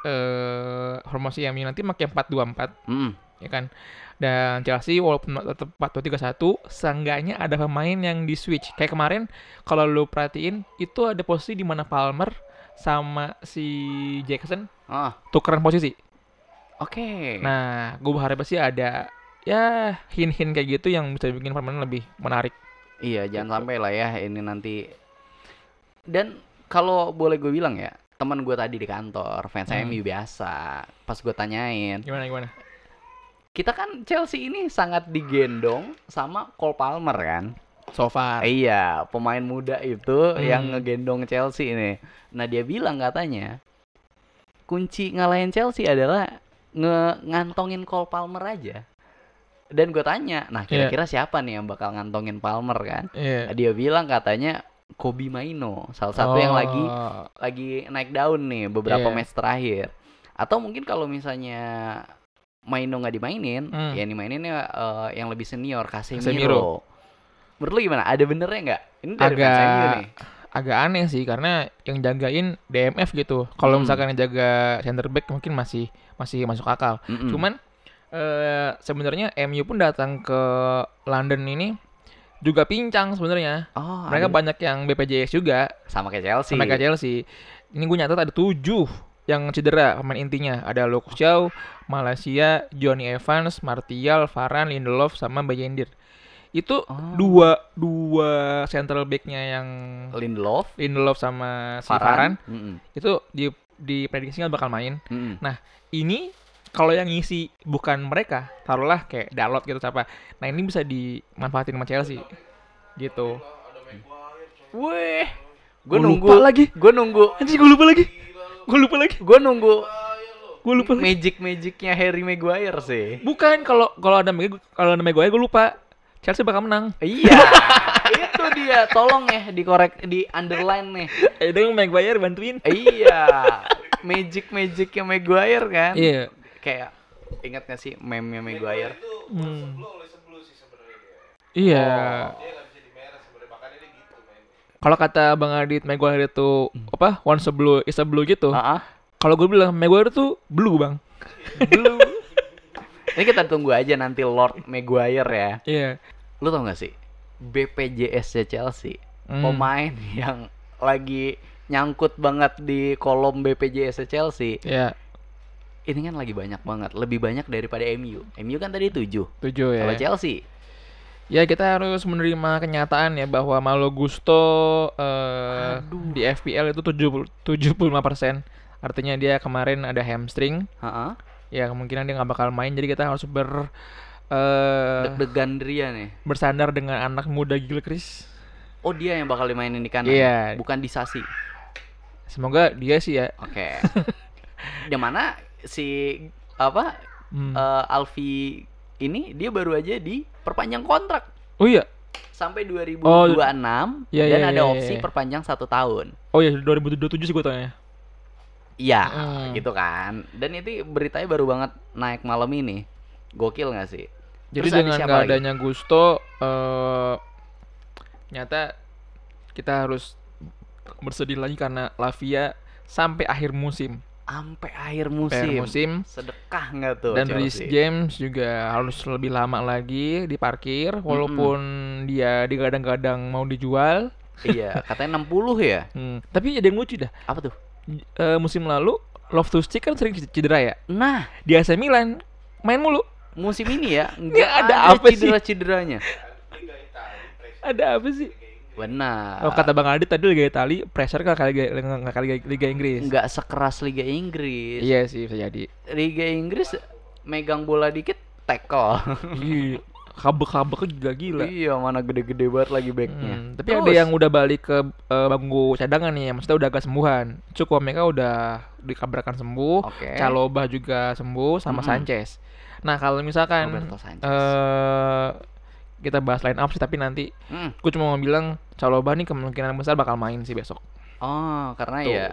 eh, formasi yang nanti pakai empat dua empat hmm. ya kan dan Chelsea walaupun tetap 4-2-3-1, seenggaknya ada pemain yang di switch. Kayak kemarin kalau lu perhatiin itu ada posisi di mana Palmer sama si Jackson ah. tukeran posisi. Oke. Okay. Nah, gue berharap sih ada ya hin-hin kayak gitu yang bisa bikin permainan lebih menarik. Iya, jangan gitu. sampai lah ya ini nanti. Dan kalau boleh gue bilang ya, teman gue tadi di kantor, fans hmm. MU biasa. Pas gue tanyain, gimana gimana? kita kan Chelsea ini sangat digendong sama Cole Palmer kan. So far. Iya, pemain muda itu hmm. yang ngegendong Chelsea ini. Nah, dia bilang katanya kunci ngalahin Chelsea adalah nge ngantongin Cole Palmer aja. Dan gue tanya, nah iya. kira-kira yeah. siapa nih yang bakal ngantongin Palmer kan? Yeah. Iya. Dia bilang katanya Kobi Maino, salah satu oh. yang lagi oh. lagi naik daun nih beberapa yeah. match terakhir. Atau mungkin kalau misalnya Maino nggak dimainin, hmm. ya dimaininnya uh, yang lebih senior Casemiro. Casemiro. Menurut lu gimana? Ada benernya nggak? Ini dari agak, nih. Agak aneh sih karena yang jagain DMF gitu. Kalau hmm. misalkan yang jaga center back mungkin masih masih masuk akal. Mm -mm. Cuman uh, sebenarnya MU pun datang ke London ini juga pincang sebenarnya. Oh, Mereka aduh. banyak yang BPJS juga. Sama kayak Chelsea. Sama kayak Chelsea. Ini gue nyatet ada tujuh yang cedera pemain intinya ada Lukas Chow, Malaysia, Johnny Evans, Martial, Varane, Lindelof sama Bayendir. Itu oh. dua dua central backnya yang Lindelof, Lindelof sama si Varane, mm -hmm. itu di di prediksinya bakal main. Mm -hmm. Nah ini kalau yang ngisi bukan mereka, taruhlah kayak Dalot gitu siapa. Nah ini bisa dimanfaatin sama Chelsea gitu. Weh, gue nunggu lagi, gue nunggu. Anjir gue lupa lagi gue lupa lagi gue nunggu gue lupa magic magicnya Harry Maguire sih bukan kalau kalau ada kalau ada Maguire gue lupa Chelsea bakal menang iya *laughs* itu dia tolong ya dikorek di underline nih eh dong Maguire bantuin iya magic magicnya Maguire kan iya kayak ingat gak sih meme-nya Maguire hmm. Iya. Oh. Kalau kata Bang Adit, Maguire itu hmm. apa? Once a blue is a blue gitu. Uh -uh. Kalau gue bilang Maguire tuh blue, Bang. Blue. *laughs* Ini kita tunggu aja nanti Lord Maguire ya. Iya. Yeah. Lu tau gak sih? BPJS Chelsea hmm. pemain yang lagi nyangkut banget di kolom BPJS Chelsea. Iya. Yeah ini kan lagi banyak banget, lebih banyak daripada MU. MU kan tadi tujuh. Tujuh ya. Kalau Chelsea ya kita harus menerima kenyataan ya bahwa Malo Gusto uh, di FPL itu 70 persen. Artinya dia kemarin ada hamstring. Ha-ha. Ya kemungkinan dia nggak bakal main jadi kita harus ber uh, deg-degan ria nih. Bersandar dengan anak muda gila Chris. Oh dia yang bakal dimainin di kanan. Iya. Yeah. Bukan di Sasi. Semoga dia sih ya. Oke. Okay. *laughs* yang mana si apa? Hmm. Uh, eh, Alfi ini dia baru aja diperpanjang kontrak. Oh iya. Sampai 2026 oh, iya, dan iya, ada iya, opsi iya. perpanjang satu tahun. Oh iya 2027 sih gue tanya. Iya, hmm. gitu kan. Dan itu beritanya baru banget naik malam ini. Gokil gak sih? Jadi Terus dengan gak adanya lagi? Gusto uh, nyata kita harus bersedih lagi karena Lavia sampai akhir musim sampai akhir musim. Akhir musim. Sedekah nggak tuh? Dan Chelsea? James juga harus lebih lama lagi diparkir walaupun hmm. dia digadang-gadang mau dijual. Iya, *laughs* katanya 60 ya. Hmm. Tapi ada yang lucu dah. Apa tuh? E, musim lalu Love to Stick kan sering cedera ya. Nah, di AC Milan main mulu. Musim ini ya, *laughs* nggak ada, ada apa cedera-cederanya. ada apa sih? Benar. Oh kata Bang Adi tadi Liga Italia pressure nggak kali nggak kali Liga, Liga Inggris. Nggak sekeras Liga Inggris. Iya sih bisa jadi. Liga Inggris megang bola dikit tackle. *laughs* Iya. Kabek-kabeknya juga gila Iya, mana gede-gede banget lagi backnya. Hmm, tapi Terus. ada yang udah balik ke uh, bangku cadangan nih, maksudnya udah agak sembuhan. Cukup mereka udah dikabarkan sembuh, okay. Caloba juga sembuh sama mm -hmm. Sanchez. Nah, kalau misalkan eh kita bahas line up sih tapi nanti hmm. gue cuma mau bilang Caloba nih kemungkinan besar bakal main sih besok. Oh, karena ya Tuh. ya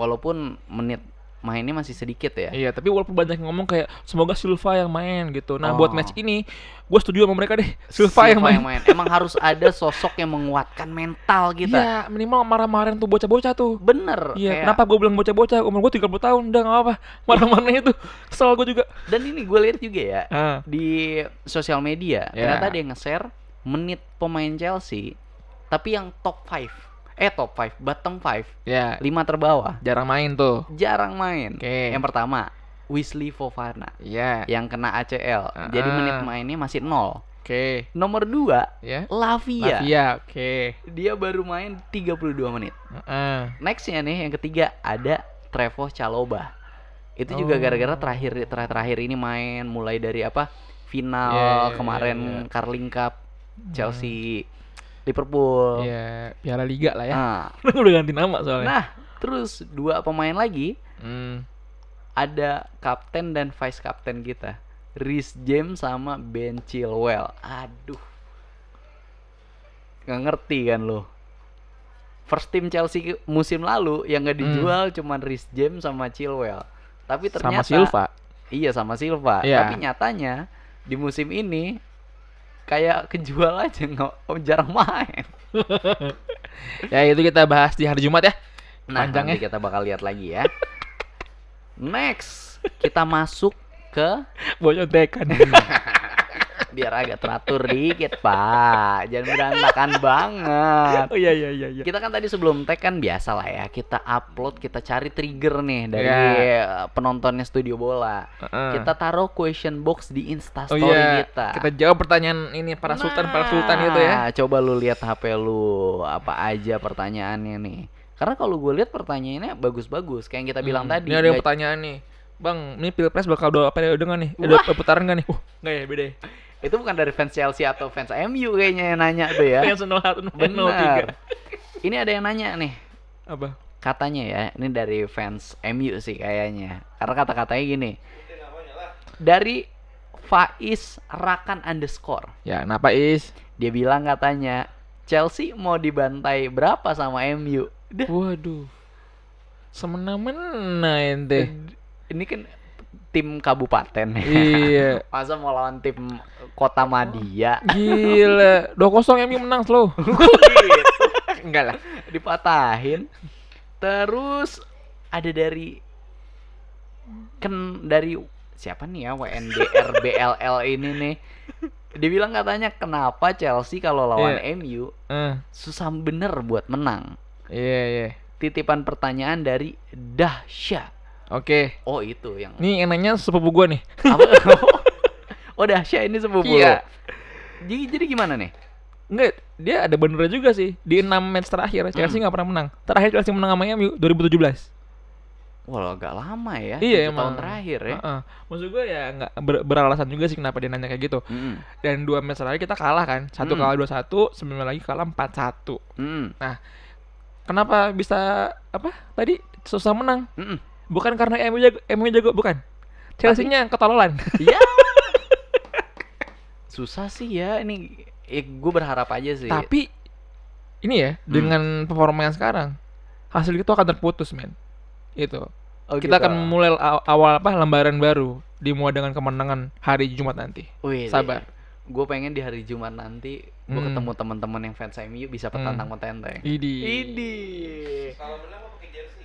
walaupun menit mainnya masih sedikit ya. Iya, tapi walaupun banyak yang ngomong kayak semoga Silva yang main gitu. Nah, oh. buat match ini gue setuju sama mereka deh, Silva, Silva yang, main. yang main. Emang harus ada sosok yang menguatkan mental gitu. Iya, minimal marah-marahin tuh bocah-bocah tuh. Bener. Iya, kayak... kenapa gue bilang bocah-bocah? Umur gue 30 tahun, udah gak apa-apa. *laughs* Marah-marahnya itu kesel gue juga. Dan ini gue lihat juga ya uh. di sosial media, yeah. ternyata dia nge-share menit pemain Chelsea tapi yang top 5 eh top 5, bottom 5. Ya. Yeah. 5 terbawah. Jarang main tuh. Jarang main. Oke. Okay. Yang pertama, Wisley Fofana. ya Yeah. Yang kena ACL. Uh ah. -huh. Jadi menit mainnya masih nol. Oke. Okay. Nomor dua yeah. Lavia. Lavia, oke. Okay. Dia baru main 32 menit. Uh -uh. Nextnya nih yang ketiga ada Trevor Caloba. Itu oh. juga gara-gara terakhir terakhir ini main mulai dari apa? Final yeah, ya, ya, kemarin yeah, yeah. Carling Cup hmm. Chelsea. Hmm Liverpool. Iya, Piala Liga lah ya. Nah, *laughs* udah ganti nama soalnya. Nah, terus dua pemain lagi. Hmm. Ada kapten dan vice kapten kita. Rhys James sama Ben Chilwell. Aduh. Nggak ngerti kan lo. First team Chelsea musim lalu yang nggak hmm. dijual hmm. cuman Rhys James sama Chilwell. Tapi ternyata sama Silva. Iya, sama Silva. Yeah. Tapi nyatanya di musim ini kayak kejual aja nggak oh, jarang main *laughs* ya itu kita bahas di hari Jumat ya nah, panjangnya nanti kita bakal lihat lagi ya next kita masuk ke bonyotekan *laughs* biar agak teratur dikit pak jangan berantakan banget oh iya, iya iya iya kita kan tadi sebelum tag kan biasa lah ya kita upload kita cari trigger nih dari yeah. Iya. penontonnya studio bola uh -uh. kita taruh question box di instastory oh, iya. kita kita jawab pertanyaan ini para nah, sultan para sultan itu ya nah, coba lu lihat hp lu apa aja pertanyaannya nih karena kalau gue lihat pertanyaannya bagus-bagus kayak yang kita bilang hmm. tadi ini ada yang pertanyaan nih Bang, ini Pilpres bakal dua apa ya udah gak nih? Ada putaran gak nih? Uh, gak ya, beda ya. Itu bukan dari fans Chelsea atau fans MU kayaknya yang nanya tuh ya. Fans 01 Benar. Ini ada yang nanya nih. Apa? Katanya ya, ini dari fans MU sih kayaknya. Karena kata-katanya gini. Dari Faiz Rakan underscore. Ya, kenapa Is? Dia bilang katanya Chelsea mau dibantai berapa sama MU? Duh. Waduh. Semena-mena ente. Ini kan tim kabupaten. Iya. *laughs* Masa mau lawan tim kota Madia. Gila. dua kosong MU menang slow. *laughs* Gitu. Enggak lah, dipatahin. Terus ada dari ken dari siapa nih ya WNBR BLL ini nih. Dibilang katanya kenapa Chelsea kalau lawan yeah. Iya. MU uh. susah bener buat menang. Iya, yeah, iya. Yeah. Titipan pertanyaan dari Dahsyat Oke. Okay. Oh itu yang. Nih enaknya sepupu gua nih. *laughs* oh dahsyat ini sepupu. Iya. Jadi jadi gimana nih? Enggak, dia ada benernya juga sih. Di 6 match terakhir Chelsea hmm. nggak hmm. pernah menang. Terakhir Chelsea menang sama MU 2017. Wah agak lama ya, iya, emang. tahun terakhir ya. Uh -uh. Maksud gue ya nggak ber beralasan juga sih kenapa dia nanya kayak gitu. Hmm. Dan dua match terakhir kita kalah kan, satu kali hmm. kalah dua satu, sembilan lagi kalah empat satu. Hmm. Nah, kenapa bisa apa tadi susah menang? Mm -mm Bukan karena MU jago, MU jago bukan. Chelsea-nya ketololan. Iya. *laughs* Susah sih ya ini ya gue berharap aja sih. Tapi ini ya hmm. dengan performa yang sekarang hasil itu akan terputus men. Itu. Oh, kita gitu. akan mulai awal apa lembaran baru dimulai dengan kemenangan hari Jumat nanti. Wih, iya. Sabar. Gue pengen di hari Jumat nanti gue hmm. ketemu teman-teman yang fans MU bisa petantang hmm. tentang Idi. Idi. Kalau menang mau pakai jersey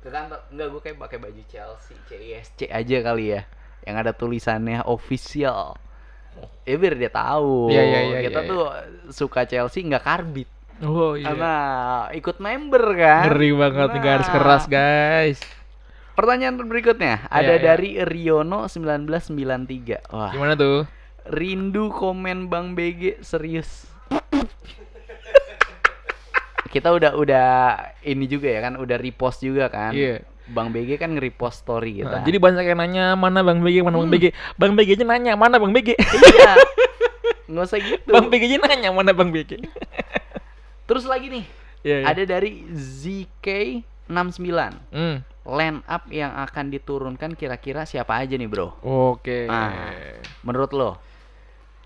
ke kantor enggak gue kayak pakai baju Chelsea CISC aja kali ya yang ada tulisannya official ya biar dia tahu yeah, yeah, yeah, kita yeah, tuh tuh iya. suka Chelsea nggak karbit oh, iya. karena ikut member kan ngeri banget nah. garis keras guys pertanyaan berikutnya iya, ada ya, sembilan belas Riono 1993 wah gimana tuh rindu komen Bang BG serius *laughs* kita udah udah ini juga ya kan, udah repost juga kan. Yeah. Bang BG kan nge-repost story gitu. Nah, jadi banyak yang nanya mana Bang BG, mana hmm. Bang BG. Bang BG aja nanya mana Bang BG. Iya. Nggak usah gitu. Bang BG aja nanya mana Bang BG. *laughs* Terus lagi nih. Yeah, yeah. Ada dari ZK69. Hmm. Land up yang akan diturunkan kira-kira siapa aja nih, Bro? Oke. Okay. Nah, menurut lo?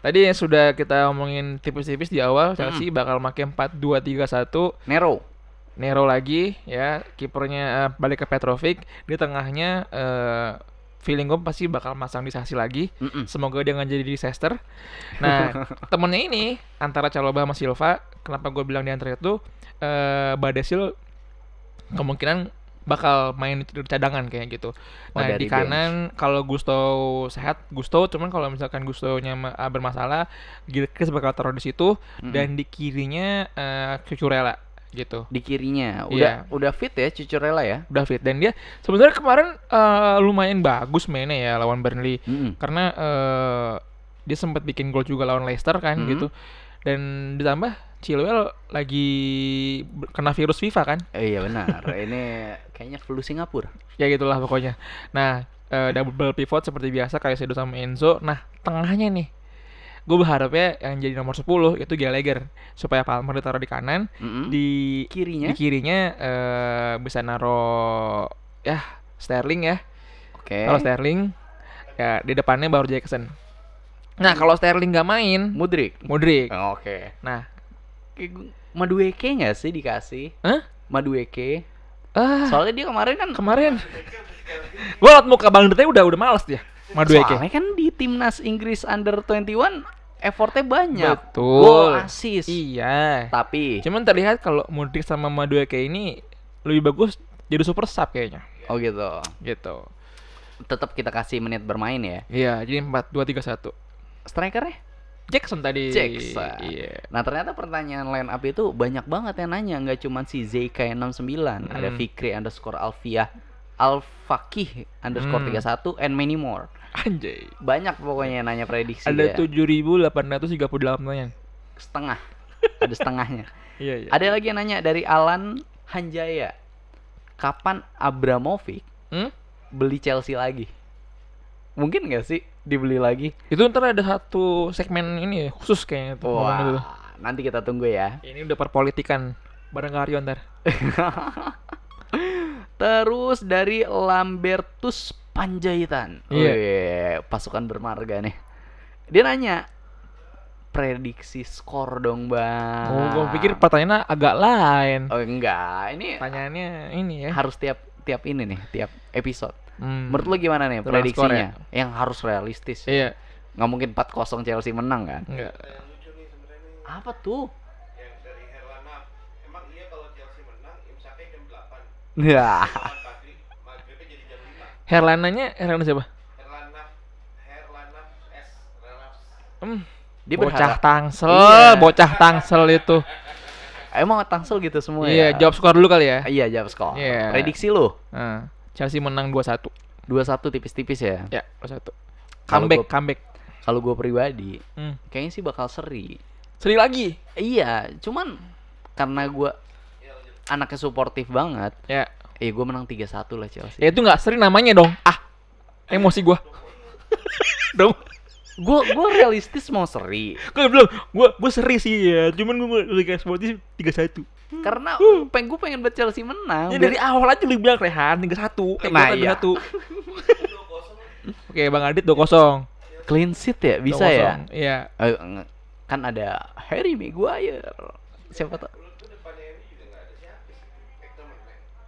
Tadi yang sudah kita omongin tipis-tipis di awal, hmm. Chelsea bakal make 4-2-3-1. Nero. Nero lagi ya, kipernya uh, balik ke Petrovic, di tengahnya uh, feeling gue pasti bakal masang di Sasi lagi. Mm -mm. Semoga dia nggak jadi disaster. Nah, *laughs* temennya ini antara Caloba sama Silva, kenapa gue bilang di antara itu uh, Badesil kemungkinan bakal main di cadangan kayak gitu. Oh, nah, di kanan kalau Gusto sehat, Gusto cuman kalau misalkan Gustonya ah, bermasalah, Gilchrist bakal taruh di situ mm-hmm. dan di kirinya uh, Cucurella gitu. Di kirinya. Iya. Udah yeah. udah fit ya Cucurella ya? Udah fit dan dia sebenarnya kemarin uh, lumayan bagus mainnya ya lawan Burnley. Mm-hmm. Karena uh, dia sempat bikin gol juga lawan Leicester kan mm-hmm. gitu. Dan ditambah Chilwell lagi kena virus FIFA kan? Eh, iya benar. Ini kayaknya flu Singapura. ya gitulah pokoknya. Nah, uh, double pivot seperti biasa kayak Sedo sama Enzo. Nah, tengahnya nih gue ya yang jadi nomor 10 itu Gallagher supaya Palmer ditaruh di kanan mm -hmm. di kirinya di kirinya uh, bisa naro ya Sterling ya oke okay. kalau Sterling ya di depannya baru Jackson Nah, hmm. kalau Sterling nggak main, Mudrik. Mudrik. Oh, Oke. Okay. Nah, Madueke nggak sih dikasih? Hah? Madueke. Ah. Soalnya dia kemarin kan kemarin. gua liat muka Bang Dete udah udah males dia. Madueke. Soalnya kan di timnas Inggris under 21 effortnya banyak. Betul. Gol asis. Iya. Tapi cuman terlihat kalau Mudrik sama Madueke ini lebih bagus jadi super sub kayaknya. Oh gitu. Gitu. Tetap kita kasih menit bermain ya. Iya, jadi empat dua tiga satu strikernya Jackson tadi. Jackson. Yeah. Nah ternyata pertanyaan line up itu banyak banget yang nanya, nggak cuma si ZK69, hmm. ada Fikri underscore Alfia, Alfakih underscore hmm. 31, and many more. Anjay. Banyak pokoknya yang nanya prediksi. Ada tujuh ribu delapan ratus tiga puluh delapan pertanyaan. Setengah. ada setengahnya. *laughs* Iya, yeah, iya. Yeah. Ada lagi yang nanya dari Alan Hanjaya. Kapan Abramovic hmm? beli Chelsea lagi? Mungkin nggak sih? dibeli lagi. Itu ntar ada satu segmen ini ya, khusus kayaknya tuh. Wah, itu. nanti kita tunggu ya. Ini udah perpolitikan bareng Aryo ntar. *laughs* Terus dari Lambertus Panjaitan. Iya. Yeah. yeah. pasukan bermarga nih. Dia nanya prediksi skor dong, Bang. Oh, gua pikir pertanyaannya agak lain. Oh, enggak. Ini pertanyaannya ini ya. Harus tiap tiap ini nih, tiap episode. Hmm. Menurut lu gimana nih prediksinya? Ya? Yang harus realistis. Iya. Nggak mungkin 4-0 Chelsea menang kan? Enggak. Apa tuh? Yang dari Herlana. Emang iya kalau Chelsea menang, imsaknya jam 8. Ya. Herlananya Herlana siapa? Herlana Herlana S Hmm. Dia bocah berharap. tangsel, iya. bocah tangsel itu. Emang tangsel gitu semua iya, ya. Iya, jawab skor dulu kali ya. Iya, jawab skor. Yeah. Prediksi lu. Uh. Chelsea menang 2-1. 2-1 tipis-tipis ya. Ya, 2-1. Comeback, gua, comeback. Kalau gue pribadi, hmm. kayaknya sih bakal seri. Seri lagi? Iya, cuman karena gue anaknya suportif banget. Ya. Eh, ya gue menang 3-1 lah Chelsea. Ya itu nggak seri namanya dong. Ah, emosi gue. *laughs* dong gue gue realistis mau seri gue belum gue gue seri sih ya cuman gue kayak sportif tiga satu karena uh. Hmm. peng gue pengen buat Chelsea menang. Ya, dari awal aja lu bilang Rehan 3 satu Eh, nah, iya. 1 *laughs* Oke, Bang Adit 2-0. Clean sheet ya, bisa 2-0. ya? Iya. Yeah. Kan ada Harry Maguire. Siapa tau?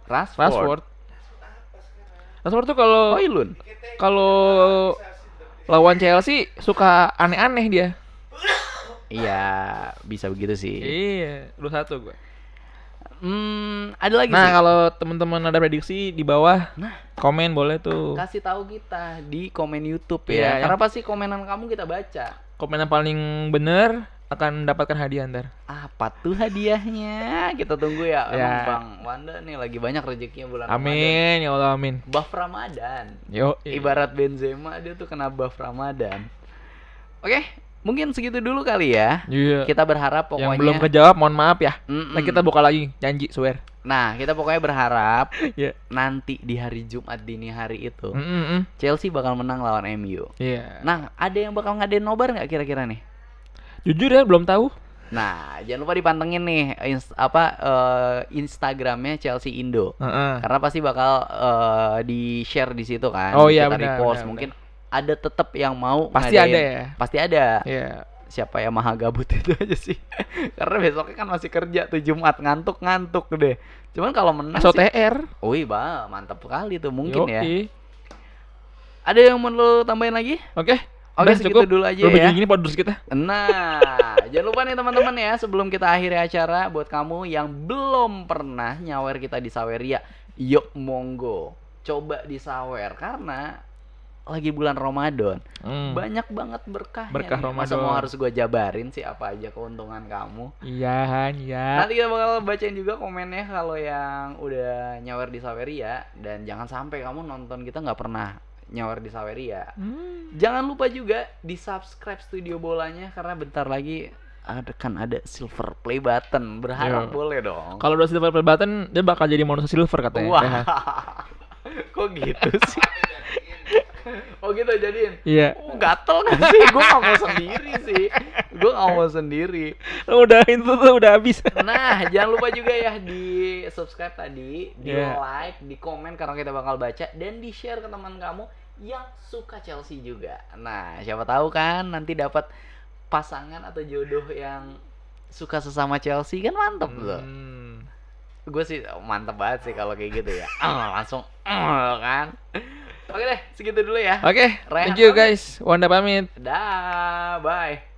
Rashford. Rashford. Rashford tuh kalau kalau lawan Chelsea suka aneh-aneh dia. Iya, bisa begitu sih. Iya, dua satu gue. Hmm, ada lagi. Nah, kalau teman-teman ada prediksi di bawah, nah, komen boleh tuh. Kasih tahu kita di komen YouTube ya. ya. Karena pasti komenan kamu kita baca. Komen yang paling bener akan mendapatkan hadiah ntar. Apa tuh hadiahnya? Kita tunggu ya, ya. Bang Wanda nih lagi banyak rezekinya bulan Amin, Ramadan. ya Allah amin. Buff Ramadan. Yo. Ibarat Benzema dia tuh kena buff Ramadan. Oke, mungkin segitu dulu kali ya. Iya. Kita berharap pokoknya Yang belum kejawab mohon maaf ya. Mm -mm. Nah, kita buka lagi janji swear. Nah, kita pokoknya berharap *laughs* yeah. nanti di hari Jumat dini hari itu mm -mm. Chelsea bakal menang lawan MU. Yeah. Nah, ada yang bakal ngadain nobar nggak kira-kira nih? Jujur ya belum tahu. Nah, jangan lupa dipantengin nih inst apa uh, Instagramnya Chelsea Indo. Uh -uh. Karena pasti bakal uh, eh, di share di situ kan. Oh iya, kita benar, benar, mungkin benar ada tetap yang mau pasti ngadain. ada ya pasti ada yeah. siapa yang maha gabut *laughs* itu aja sih karena besoknya kan masih kerja tuh Jumat ngantuk ngantuk deh cuman kalau menang SOTR sih, wih bang mantap kali tuh mungkin ya. Yoi. ya ada yang mau lo tambahin lagi oke okay. Oke, okay, cukup dulu aja Lalu ya. gini podus kita. Nah, *laughs* jangan lupa nih teman-teman ya, sebelum kita akhiri acara buat kamu yang belum pernah nyawer kita di Saweria, yuk monggo coba di Sawer karena lagi bulan Ramadan. Hmm. Banyak banget berkah. Berkah Ramadan. Masa mau harus gue jabarin sih apa aja keuntungan kamu? Iya, Han, ya. Nanti kita bakal bacain juga komennya kalau yang udah nyawer di Saweria dan jangan sampai kamu nonton kita nggak pernah nyawer di Saweria. Hmm. Jangan lupa juga di-subscribe studio bolanya karena bentar lagi ada kan ada silver play button. Berharap yeah. boleh dong. Kalau udah silver play button dia bakal jadi manusia silver katanya. Ya. Wah. *laughs* Kok gitu sih? *laughs* oh gitu jadiin iya yeah. oh, gatel kan sih gue gak mau sendiri sih gue gak mau sendiri Udah itu tuh udah habis nah jangan lupa juga ya di subscribe tadi di yeah. like di komen karena kita bakal baca dan di share ke teman kamu yang suka Chelsea juga nah siapa tahu kan nanti dapat pasangan atau jodoh yang suka sesama Chelsea kan mantep hmm. loh gue sih mantep banget sih kalau kayak gitu ya *laughs* langsung *laughs* kan Oke deh, segitu dulu ya. Oke, okay, thank you guys. Wanda pamit. Dah, bye.